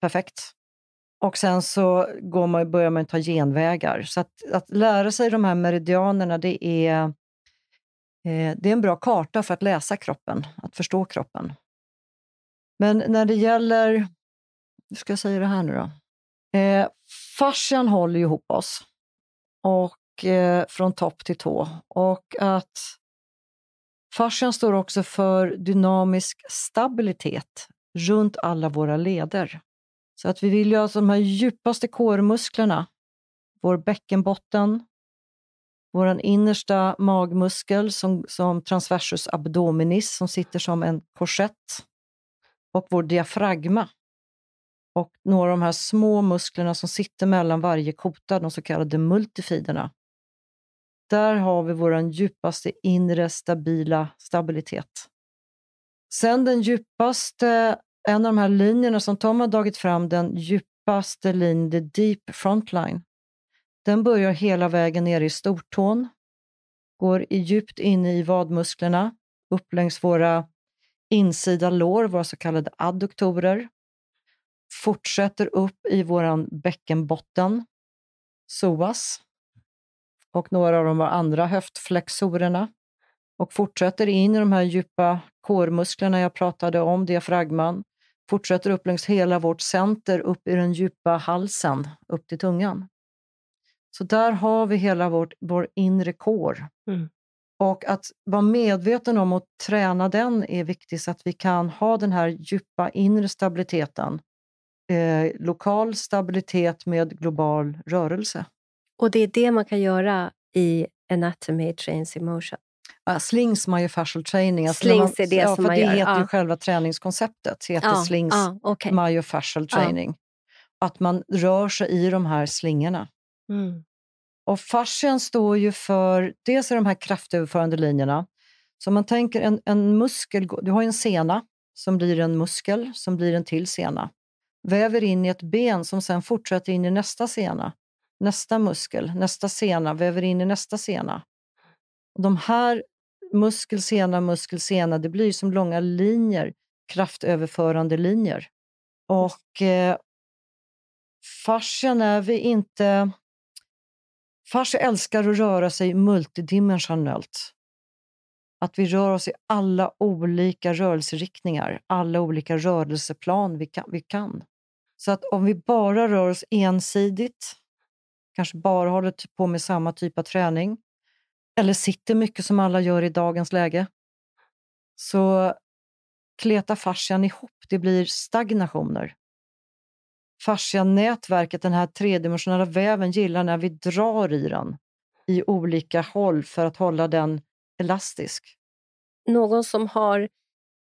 Speaker 2: perfekt. Och sen så går man, börjar man ta genvägar. Så att, att lära sig de här meridianerna, det är, eh, det är en bra karta för att läsa kroppen, att förstå kroppen. Men när det gäller, hur ska jag säga det här nu då? Eh, fascian håller ihop oss och eh, från topp till tå. Och att Fascian står också för dynamisk stabilitet runt alla våra leder. Så att vi vill ju att de här djupaste kårmusklerna, vår bäckenbotten, vår innersta magmuskel som, som transversus abdominis som sitter som en korsett och vår diafragma och några av de här små musklerna som sitter mellan varje kota, de så kallade multifiderna, där har vi vår djupaste inre stabila stabilitet. Sen den djupaste, en av de här linjerna som Tom har dragit fram, den djupaste linjen, the deep frontline. Den börjar hela vägen ner i stortån, går djupt in i vadmusklerna, upp längs våra insida lår, våra så kallade adduktorer, fortsätter upp i vår bäckenbotten, psoas, och några av de andra höftflexorerna och fortsätter in i de här djupa kårmusklerna jag pratade om, diafragman. Fortsätter upp längs hela vårt center, upp i den djupa halsen, upp till tungan. Så där har vi hela vårt, vår inre kår. Mm. Och att vara medveten om och träna den är viktigt så att vi kan ha den här djupa inre stabiliteten. Eh, lokal stabilitet med global rörelse.
Speaker 1: Och det är det man kan göra i
Speaker 2: Anatomy Trains Emotion. Ja, slings myofascial training. Alltså slings man, är det ja, som man det gör. heter ja. ju själva träningskonceptet. Det heter ja, slings ja, okay. myofascial training. Att man rör sig i de här slingorna. Mm. Och fascian står ju för dels är de här kraftöverförande linjerna. Så man tänker en, en muskel, du har en sena som blir en muskel som blir en till sena. Väver in i ett ben som sen fortsätter in i nästa sena nästa muskel, nästa sena, väver in i nästa sena. De här muskel, sena, muskel, sena, det blir som långa linjer, kraftöverförande linjer. Och eh, fascian är vi inte... Fascia älskar att röra sig multidimensionellt. Att vi rör oss i alla olika rörelseriktningar, alla olika rörelseplan vi kan. Vi kan. Så att om vi bara rör oss ensidigt kanske bara håller typ på med samma typ av träning eller sitter mycket som alla gör i dagens läge, så kletar fascian ihop. Det blir stagnationer. Fascianätverket, den här tredimensionella väven, gillar när vi drar i den i olika håll för att hålla den elastisk. Någon som har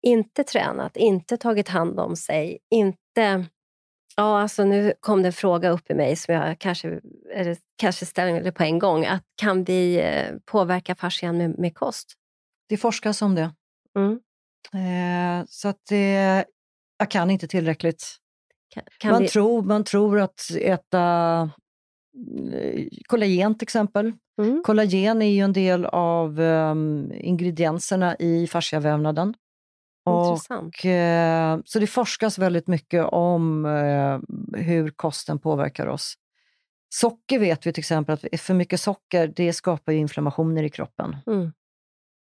Speaker 1: inte tränat, inte tagit hand om sig, inte Ja, alltså nu kom det en fråga upp i mig som jag kanske, eller, kanske ställer på en gång. Att kan vi
Speaker 2: eh, påverka fascian med, med kost? Det forskas om det. Mm. Eh, så att det, jag kan inte tillräckligt. Kan, kan man, vi... tror, man tror att äta eh, kollagen till exempel. Mm. Kollagen är ju en del av um, ingredienserna i fasciavävnaden.
Speaker 1: Intressant.
Speaker 2: Och, eh, så det forskas väldigt mycket om eh, hur kosten påverkar oss. Socker vet vi till exempel att för mycket socker det skapar inflammationer i kroppen. Mm.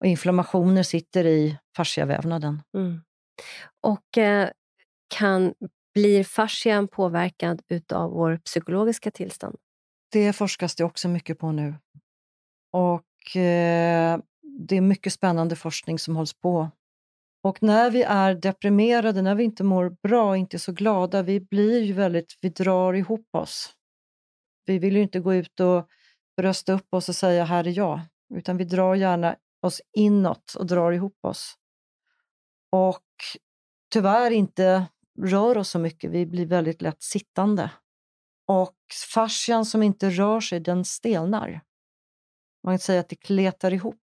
Speaker 2: Och inflammationer sitter i fasciavävnaden.
Speaker 1: Mm. Och eh, kan, blir fascian påverkad
Speaker 2: av vår psykologiska tillstånd? Det forskas det också mycket på nu. Och eh, det är mycket spännande forskning som hålls på och när vi är deprimerade, när vi inte mår bra, inte är så glada, vi blir ju väldigt, vi drar ihop oss. Vi vill ju inte gå ut och brösta upp oss och säga här är jag, utan vi drar gärna oss inåt och drar ihop oss. Och tyvärr inte rör oss så mycket, vi blir väldigt lätt sittande. Och fascian som inte rör sig, den stelnar. Man kan säga att det kletar ihop.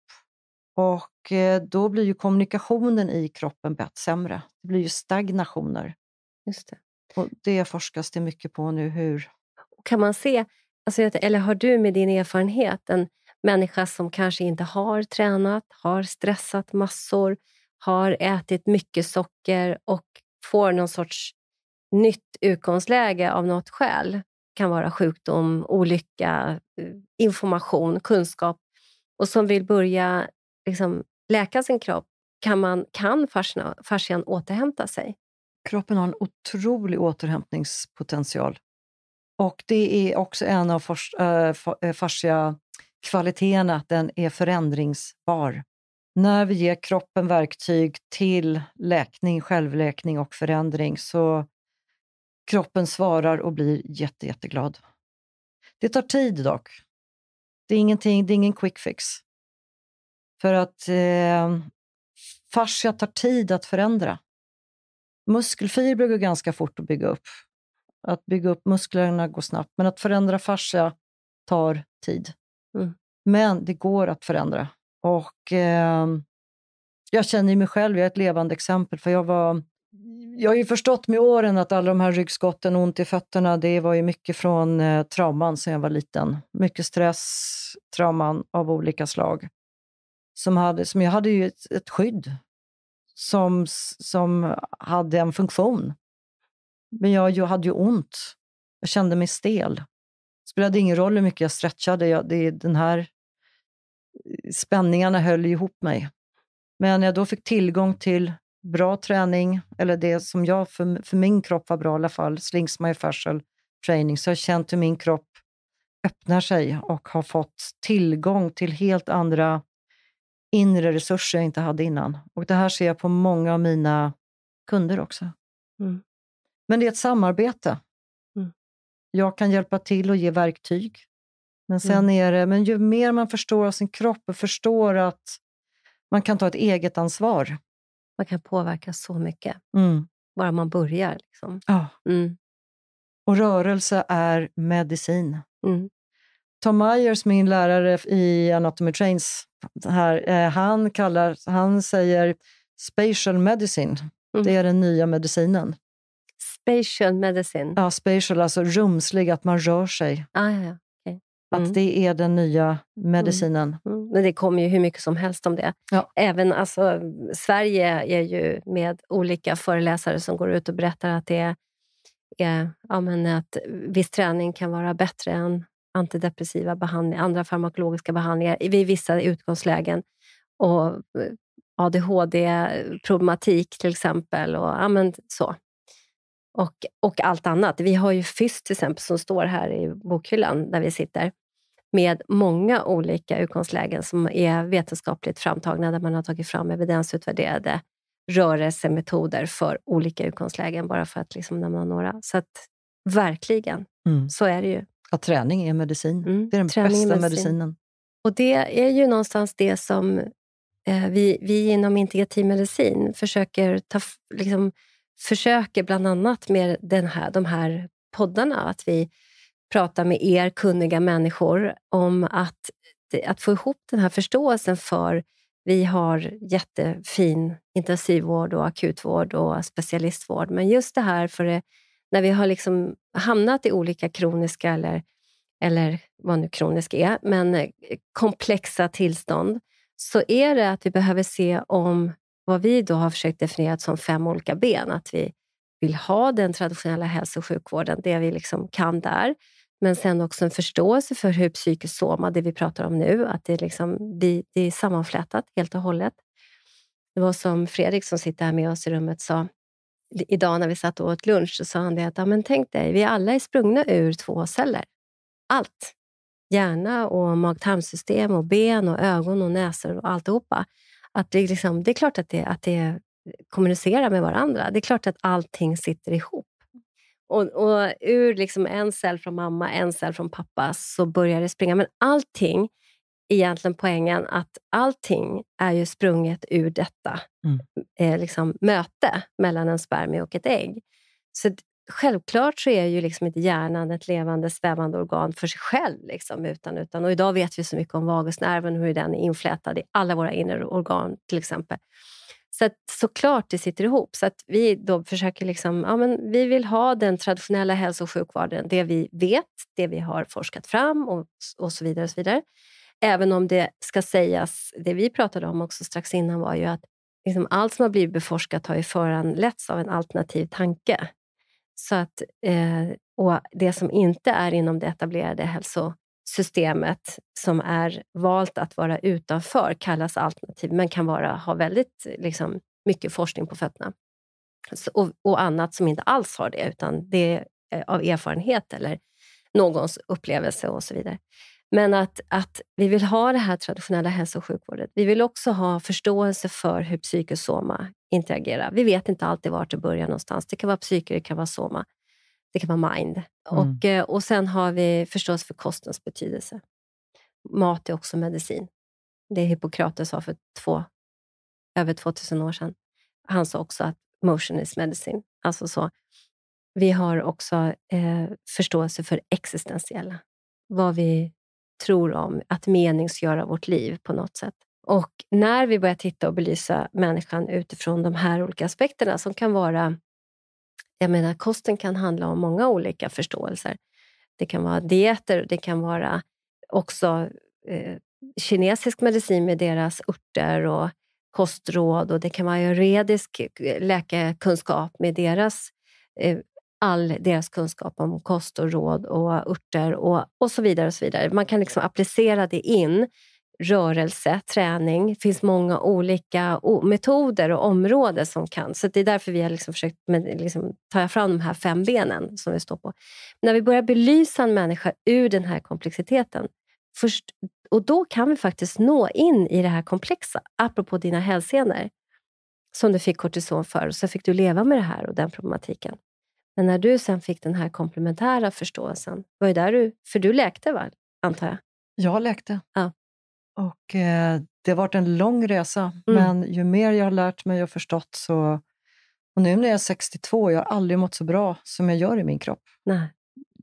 Speaker 2: Och eh, då blir ju kommunikationen i kroppen sämre. Det blir ju stagnationer. Just det. Och det forskas det mycket på nu. Hur? Kan man se, alltså, eller har du med din erfarenhet en
Speaker 1: människa som kanske inte har tränat, har stressat massor, har ätit mycket socker och får någon sorts nytt utgångsläge av något skäl. Det kan vara sjukdom, olycka, eh, information, kunskap och som vill börja liksom läka sin kropp kan, man, kan
Speaker 2: fascian, fascian återhämta sig. Kroppen har en otrolig återhämtningspotential. Och Det är också en av eh, fas, äh, eh, fascia-kvaliteterna, att den är förändringsbar. När vi ger kroppen verktyg till läkning, självläkning och förändring så kroppen svarar och blir jätte, jätteglad. Det tar tid dock. Det är, ingenting, det är ingen quick fix. För att eh, fascia tar tid att förändra. Muskelfibrer går ganska fort att bygga upp. Att bygga upp musklerna går snabbt, men att förändra fascia tar tid. Mm. Men det går att förändra. Och eh, Jag känner mig själv, jag är ett levande exempel. för jag var... Jag har ju förstått med åren att alla de här ryggskotten och ont i fötterna, det var ju mycket från eh, trauman sedan jag var liten. Mycket stress, trauman av olika slag som, hade, som jag hade ju ett, ett skydd som, som hade en funktion. Men jag, jag hade ju ont. Jag kände mig stel. Det spelade ingen roll hur mycket jag stretchade. Jag, det, den här eh, spänningarna höll ihop mig. Men när jag då fick tillgång till bra träning, eller det som jag för, för min kropp var bra i alla fall, slings myofascial training, så har jag känt hur min kropp öppnar sig och har fått tillgång till helt andra inre resurser jag inte hade innan. Och det här ser jag på många av mina kunder också. Mm. Men det är ett samarbete. Mm. Jag kan hjälpa till och ge verktyg. Men sen mm. är det, men ju mer man förstår av sin kropp och förstår att man kan ta ett eget ansvar. Man kan påverka så mycket, mm. bara man börjar. Liksom. Ja. Mm. Och rörelse är medicin. Mm. Tom Myers, min lärare i Anatomy Trains, här, eh, han, kallar, han säger spatial medicine. Mm. Det är den nya medicinen. Spatial medicine? Ja, spatial, alltså rumslig, att man rör sig.
Speaker 1: Ah, ja, okay.
Speaker 2: mm. Att det är den nya medicinen. Mm. mm. Men det kommer ju hur mycket som helst om det. Ja. Även alltså, Sverige är ju
Speaker 1: med olika föreläsare som går ut och berättar att det är, är ja, men att viss träning kan vara bättre än antidepressiva behandlingar, andra farmakologiska behandlingar vid vissa utgångslägen. Och eh, ADHD-problematik till exempel. Och, ja, men så. Och, och allt annat. Vi har ju FYSS till exempel som står här i bokhyllan där vi sitter med många olika utgångslägen som är vetenskapligt framtagna där man har tagit fram evidensutvärderade rörelsemetoder för olika utgångslägen bara för att liksom nämna några. Så att, verkligen, mm. så är det ju.
Speaker 2: Att träning är medicin. Mm. Det är den träning bästa medicin. medicinen.
Speaker 1: Och det är ju någonstans det som eh, vi, vi inom integrativ medicin försöker, ta, liksom, försöker bland annat med den här, de här poddarna. Att vi pratar med er kunniga människor om att, att få ihop den här förståelsen för vi har jättefin intensivvård och akutvård och specialistvård, men just det här för det när vi har liksom hamnat i olika kroniska, eller, eller vad nu kroniska är, men eh, komplexa tillstånd, så är det att vi behöver se om vad vi då har försökt definiera som fem olika ben. Att vi vill ha den traditionella hälso och sjukvården, det vi liksom kan där. Men sen också en förståelse för hur psykisk soma, det vi pratar om nu, att det, liksom, det, det är sammanflätat helt och hållet. Det var som Fredrik som sitter här med oss i rummet sa, idag när vi satt och åt lunch så sa han det att ja, men tänk dig, vi alla är sprungna ur två celler. Allt. Hjärna och mag-tarmsystem och ben och ögon och näsor och alltihopa. Att det, liksom, det är klart att det, att det kommunicerar med varandra. Det är klart att allting sitter ihop. Och, och ur liksom en cell från mamma, en cell från pappa så börjar det springa. Men allting egentligen poängen att allting är ju sprunget ur detta mm. eh, liksom, möte mellan en spermie och ett ägg. Så Självklart så är ju liksom inte hjärnan ett levande, svävande organ för sig själv. Liksom, utan, utan, och idag vet vi så mycket om vagusnerven, hur den är inflätad i alla våra inre organ till exempel. Så att, såklart det sitter ihop. Så att vi då försöker liksom, ja, men vi vill ha den traditionella hälso och sjukvården, det vi vet, det vi har forskat fram och, och så vidare. Och så vidare. Även om det ska sägas, det vi pratade om också strax innan var ju att liksom allt som har blivit beforskat har ju föranletts av en alternativ tanke. Så att, eh, och det som inte är inom det etablerade hälsosystemet som är valt att vara utanför kallas alternativ, men kan vara, ha väldigt liksom, mycket forskning på fötterna. Så, och, och, annat som inte alls har det, utan det är eh, av erfarenhet eller någons upplevelse och så vidare. Men att, att vi vill ha det här traditionella hälso och sjukvården. Vi vill också ha förståelse för hur psykosoma interagerar. Vi vet inte alltid vart det börjar någonstans. Det kan vara psyke, det kan vara soma, det kan vara mind. Mm. Och, eh, och sen har vi förståelse för kostens betydelse. Mat är också medicin. Det Hippokrates sa för två, över 2000 år sedan. Han sa också att motion is medicine. Alltså så. Vi har också eh, förståelse för existentiella. Vad vi tror om att meningsgöra vårt liv på något sätt. Och när vi börjar titta och belysa människan utifrån de här olika aspekterna som kan vara... Jag menar, kosten kan handla om många olika förståelser. Det kan vara dieter, det kan vara också eh, kinesisk medicin med deras örter och kostråd och det kan vara juridisk eh, läkarkunskap med deras eh, all deras kunskap om kost och råd och örter och, och så vidare. och så vidare. Man kan liksom applicera det in. Rörelse, träning. Det finns många olika metoder och områden som kan. Så Det är därför vi har liksom försökt med, liksom, ta fram de här fem benen som vi står på. När vi börjar belysa en människa ur den här komplexiteten först, och då kan vi faktiskt nå in i det här komplexa, apropå dina hälsenor som du fick kortison för. Och så fick du leva med det här och den problematiken. Men när du sen fick den här komplementära
Speaker 2: förståelsen,
Speaker 1: var ju där du, för du läkte väl,
Speaker 2: antar jag? Jag läkte. Ja. Och eh, det har varit en lång resa, mm. men ju mer jag har lärt mig och förstått så... Och nu när jag är 62, jag har aldrig mått så bra som jag gör i min kropp. Nej.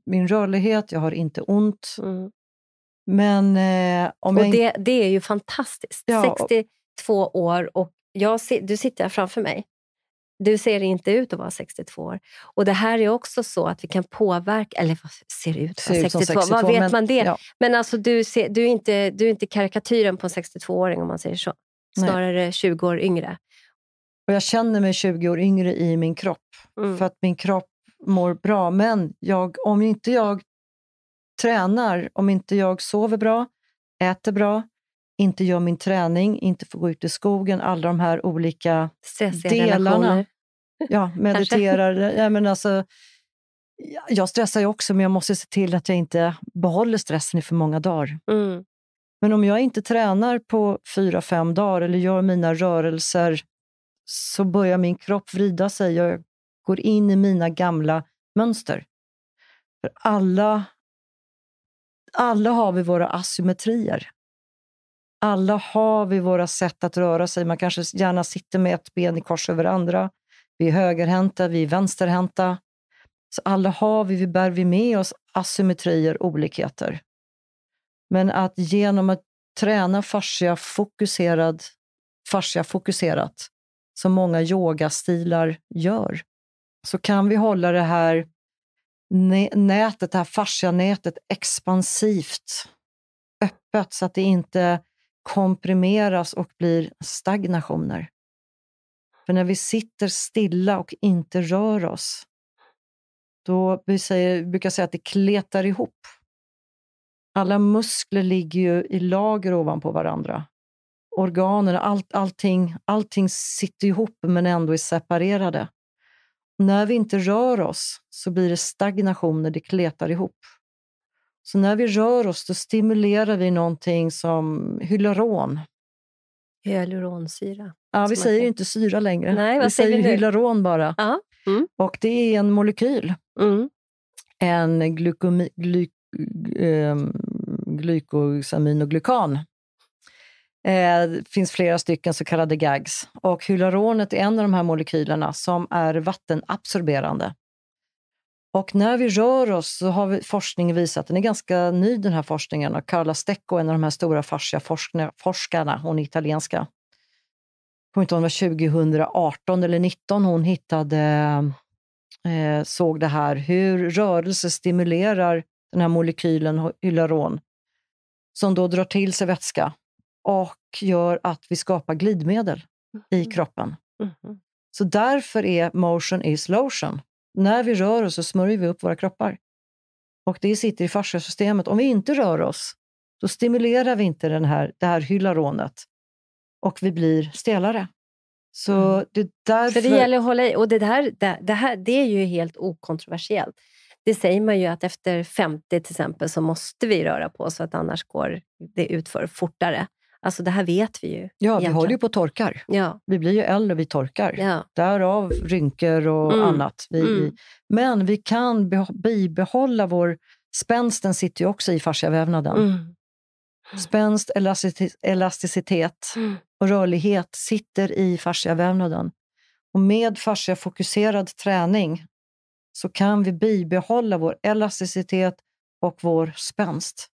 Speaker 2: Min rörlighet, jag har inte ont. Mm. Men eh, om och jag... Det,
Speaker 1: det är ju fantastiskt. Ja, 62 år och jag, du sitter här framför mig du ser inte ut att vara 62 år. Och det här är också så att vi kan påverka,
Speaker 2: eller vad ser ut, ser 62, 62 vad vet men, man det? Ja.
Speaker 1: Men alltså du, ser, du, är inte, du är inte karikatyren på en 62-åring om man säger så. Snarare Nej. 20 år yngre.
Speaker 2: Och jag känner mig 20 år yngre i min kropp. Mm. För att min kropp mår bra. Men jag, om inte jag tränar, om inte jag sover bra, äter bra, inte gör min träning, inte får gå ut i skogen, alla de här olika delarna. Ja, mediterar. ja, men alltså, jag stressar ju också, men jag måste se till att jag inte behåller stressen i för många dagar. Mm. Men om jag inte tränar på fyra, fem dagar eller gör mina rörelser så börjar min kropp vrida sig. Jag går in i mina gamla mönster. För alla, alla har vi våra asymmetrier. Alla har vi våra sätt att röra sig. Man kanske gärna sitter med ett ben i kors över andra. Vi är högerhänta, vi är vänsterhänta. Så alla har vi, vi bär vi med oss asymmetrier, olikheter. Men att genom att träna fascia fokuserad, fascia fokuserat, som många yogastilar gör, så kan vi hålla det här nätet, det här fascianätet expansivt, öppet så att det inte komprimeras och blir stagnationer. För när vi sitter stilla och inte rör oss, då vi säger, brukar säga att det kletar ihop. Alla muskler ligger ju i lager ovanpå varandra. Organen, allt, allting, allting sitter ihop men ändå är separerade. När vi inte rör oss så blir det stagnationer, det kletar ihop. Så när vi rör oss då stimulerar vi någonting som hyaluron.
Speaker 1: Hyaluronsyra. Ja, vi säger inte
Speaker 2: syra längre. Nej, vad vi säger, säger hyaluron bara. Ja. Mm. Och det är en molekyl. Mm. En glukomi, gly, ähm, glykosaminoglikan. Eh, det finns flera stycken så kallade GAGs. Och hyaluronet är en av de här molekylerna som är vattenabsorberande. Och när vi rör oss så har vi, forskningen visat, den är ganska ny den här forskningen, och Carla Stecco, en av de här stora fasciaforskarna, hon är italienska. Jag inte om det var 2018 eller 2019 hon hittade, eh, såg det här, hur rörelse stimulerar den här molekylen hyaluron som då drar till sig vätska och gör att vi skapar glidmedel mm. i mm-hmm. kroppen. Mm. Så därför är motion is lotion när vi rör oss så smörjer vi upp våra kroppar. Och det sitter i fasciasystemet. Om vi inte rör oss, då stimulerar vi inte den här, det här hyaluronet och vi blir stelare. Så mm. det därför... Så det gäller att
Speaker 1: hålla i. Och det, här, det, det, här, det är ju helt okontroversiellt. Det säger man ju att efter 50 till exempel så måste vi röra på oss för att annars går det utför fortare. Alltså det här vet vi ju. Ja,
Speaker 2: egentligen. vi håller ju på torkar. Ja. Vi blir ju äldre, och vi torkar. Ja. Därav rynkor och mm. annat. Vi, mm. Men vi kan bibehålla vår... Spänsten sitter ju också i fasciavävnaden. Mm. Spänst, elasticitet mm. och rörlighet sitter i fasciavävnaden. Och med fasciafokuserad träning så kan vi bibehålla vår elasticitet och vår spänst.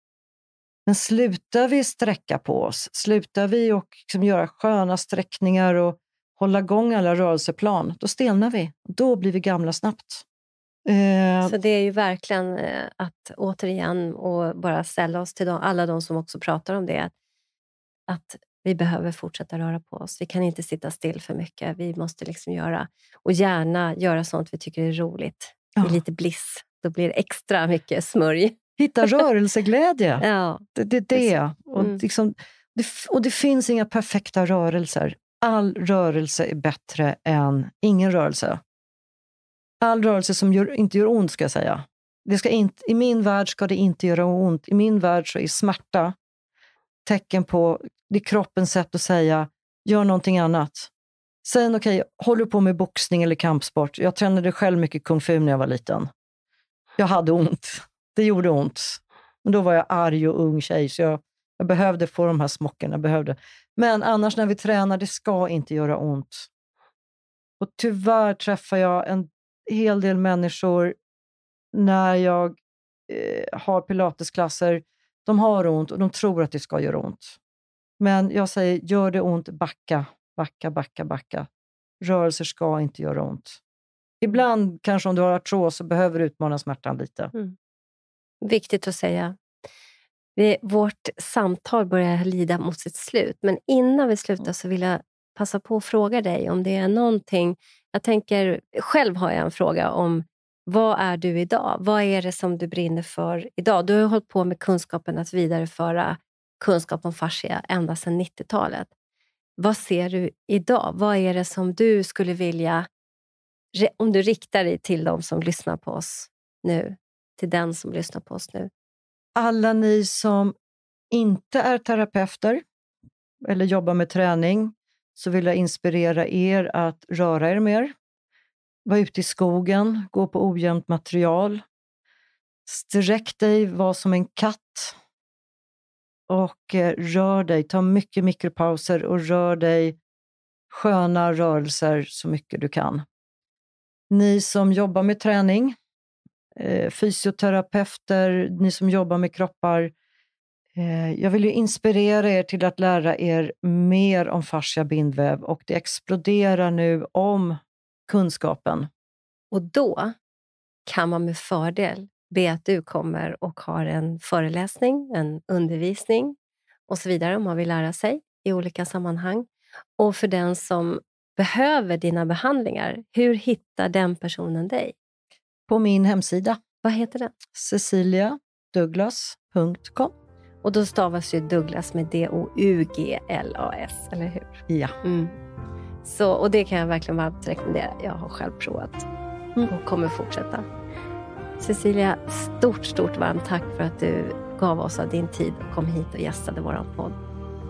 Speaker 2: Men slutar vi sträcka på oss, slutar vi och liksom göra sköna sträckningar och hålla igång alla rörelseplan, då stelnar vi. Då blir vi gamla snabbt.
Speaker 1: Eh, Så det är ju verkligen eh, att återigen och bara ställa oss till alla de som också pratar om det. Att vi behöver fortsätta röra på oss. Vi kan inte sitta still för mycket. Vi måste liksom göra, och gärna göra sånt vi tycker är roligt. Ja. I lite bliss. Då blir det extra
Speaker 2: mycket smörj. Hitta rörelseglädje. ja. Det, det är det. Mm. Och, liksom, det. Och det finns inga perfekta rörelser. All rörelse är bättre än ingen rörelse. All rörelse som gör, inte gör ont, ska jag säga. Det ska inte, I min värld ska det inte göra ont. I min värld så är smärta tecken på det är kroppens sätt att säga gör någonting annat. Sen, okej, okay, håller du på med boxning eller kampsport? Jag tränade själv mycket kung fu när jag var liten. Jag hade ont. Det gjorde ont. Men då var jag arg och ung tjej, så jag, jag behövde få de här smockorna. Behövde. Men annars när vi tränar, det ska inte göra ont. Och tyvärr träffar jag en hel del människor när jag eh, har pilatesklasser. De har ont och de tror att det ska göra ont. Men jag säger, gör det ont, backa, backa, backa, backa. Rörelser ska inte göra ont. Ibland, kanske om du har artros, så behöver du utmana smärtan lite. Mm
Speaker 1: viktigt att säga. vårt samtal börjar lida mot sitt slut, men innan vi mm. slutar så vill jag passa på att fråga dig om det är någonting... Jag tänker, själv har jag en fråga om vad är du idag? Vad är det som du brinner för idag? Du har hållit på med kunskapen att vidareföra kunskap om fascia ända sedan 90-talet. Vad ser du idag? Vad är det som du skulle vilja, om du riktar dig till de som lyssnar på oss nu, till den
Speaker 2: som lyssnar på oss nu? Alla ni som inte är terapeuter eller jobbar med träning så vill jag inspirera er att röra er mer. Var ute i skogen, gå på ojämnt material. Sträck dig, var som en katt. Och eh, rör dig, ta mycket mikropauser och rör dig sköna rörelser så mycket du kan. Ni som jobbar med träning, Eh, fysioterapeuter, ni som jobbar med kroppar. Eh, jag vill ju inspirera er till att lära er mer om fascia bindväv och det exploderar nu om kunskapen.
Speaker 1: Och då kan man med fördel be att du kommer och har en föreläsning, en undervisning och så vidare om man vill lära sig i olika sammanhang. Och för den som behöver dina behandlingar, hur hittar den personen dig? på min hemsida. Vad heter den? ceciliadouglas.com. Och då stavas ju Douglas med D-O-U-G-L-A-S, eller hur? Ja. Mm. Så, och det kan jag verkligen varmt rekommendera. Jag har själv provat mm. och kommer fortsätta. Cecilia, stort, stort varmt tack för att du gav oss av din tid och kom hit och gästade vår podd.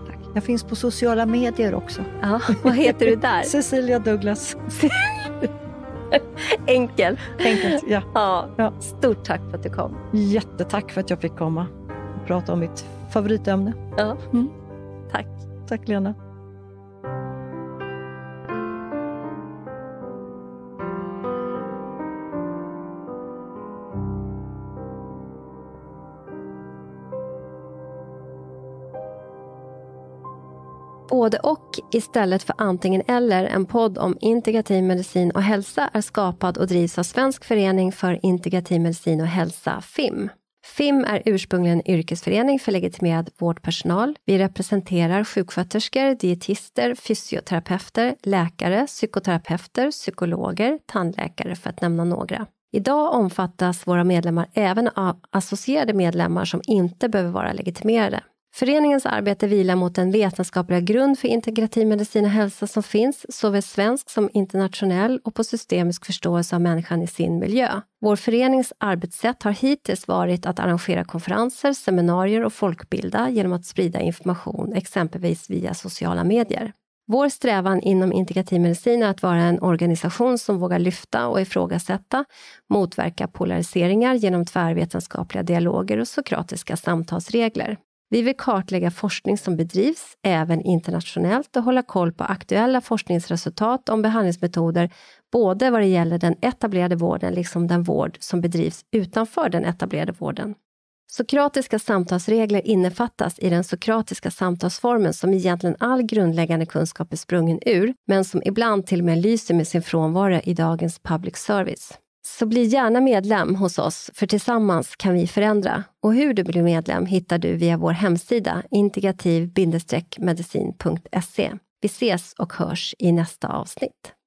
Speaker 2: Tack. Jag finns på sociala medier också. Ja, vad heter du där? Cecilia Douglas. Enkel. Enkelt, ja. Ja. ja. Stort tack för att du kom. Jättetack för att jag fick komma och prata om mitt favoritämne. Ja. Mm. Tack. Tack Lena.
Speaker 1: både och istället för antingen eller. En podd om integrativ medicin och hälsa är skapad och drivs av Svensk förening för integrativ medicin och hälsa, FIM. FIM är ursprungligen yrkesförening för legitimerad vårdpersonal. Vi representerar sjuksköterskor, dietister, fysioterapeuter, läkare, psykoterapeuter, psykologer, tandläkare för att nämna några. Idag omfattas våra medlemmar även av associerade medlemmar som inte behöver vara legitimerade. Föreningens arbete vilar mot den vetenskapliga grund för integrativ medicin och hälsa som finns, såväl svensk som internationell och på systemisk förståelse av människan i sin miljö. Vår förenings arbetssätt har hittills varit att arrangera konferenser, seminarier och folkbilda genom att sprida information, exempelvis via sociala medier. Vår strävan inom integrativ medicin är att vara en organisation som vågar lyfta och ifrågasätta, motverka polariseringar genom tvärvetenskapliga dialoger och sokratiska samtalsregler. Vi vill kartlägga forskning som bedrivs även internationellt och hålla koll på aktuella forskningsresultat om behandlingsmetoder, både vad det gäller den etablerade vården liksom den vård som bedrivs utanför den etablerade vården. Sokratiska samtalsregler innefattas i den sokratiska samtalsformen som egentligen all grundläggande kunskap är sprungen ur, men som ibland till och med lyser med sin frånvaro i dagens public service. Så bli gärna medlem hos oss, för tillsammans kan vi förändra. Och hur du blir medlem hittar du via vår hemsida
Speaker 2: integrativ-medicin.se. Vi ses och hörs i nästa avsnitt.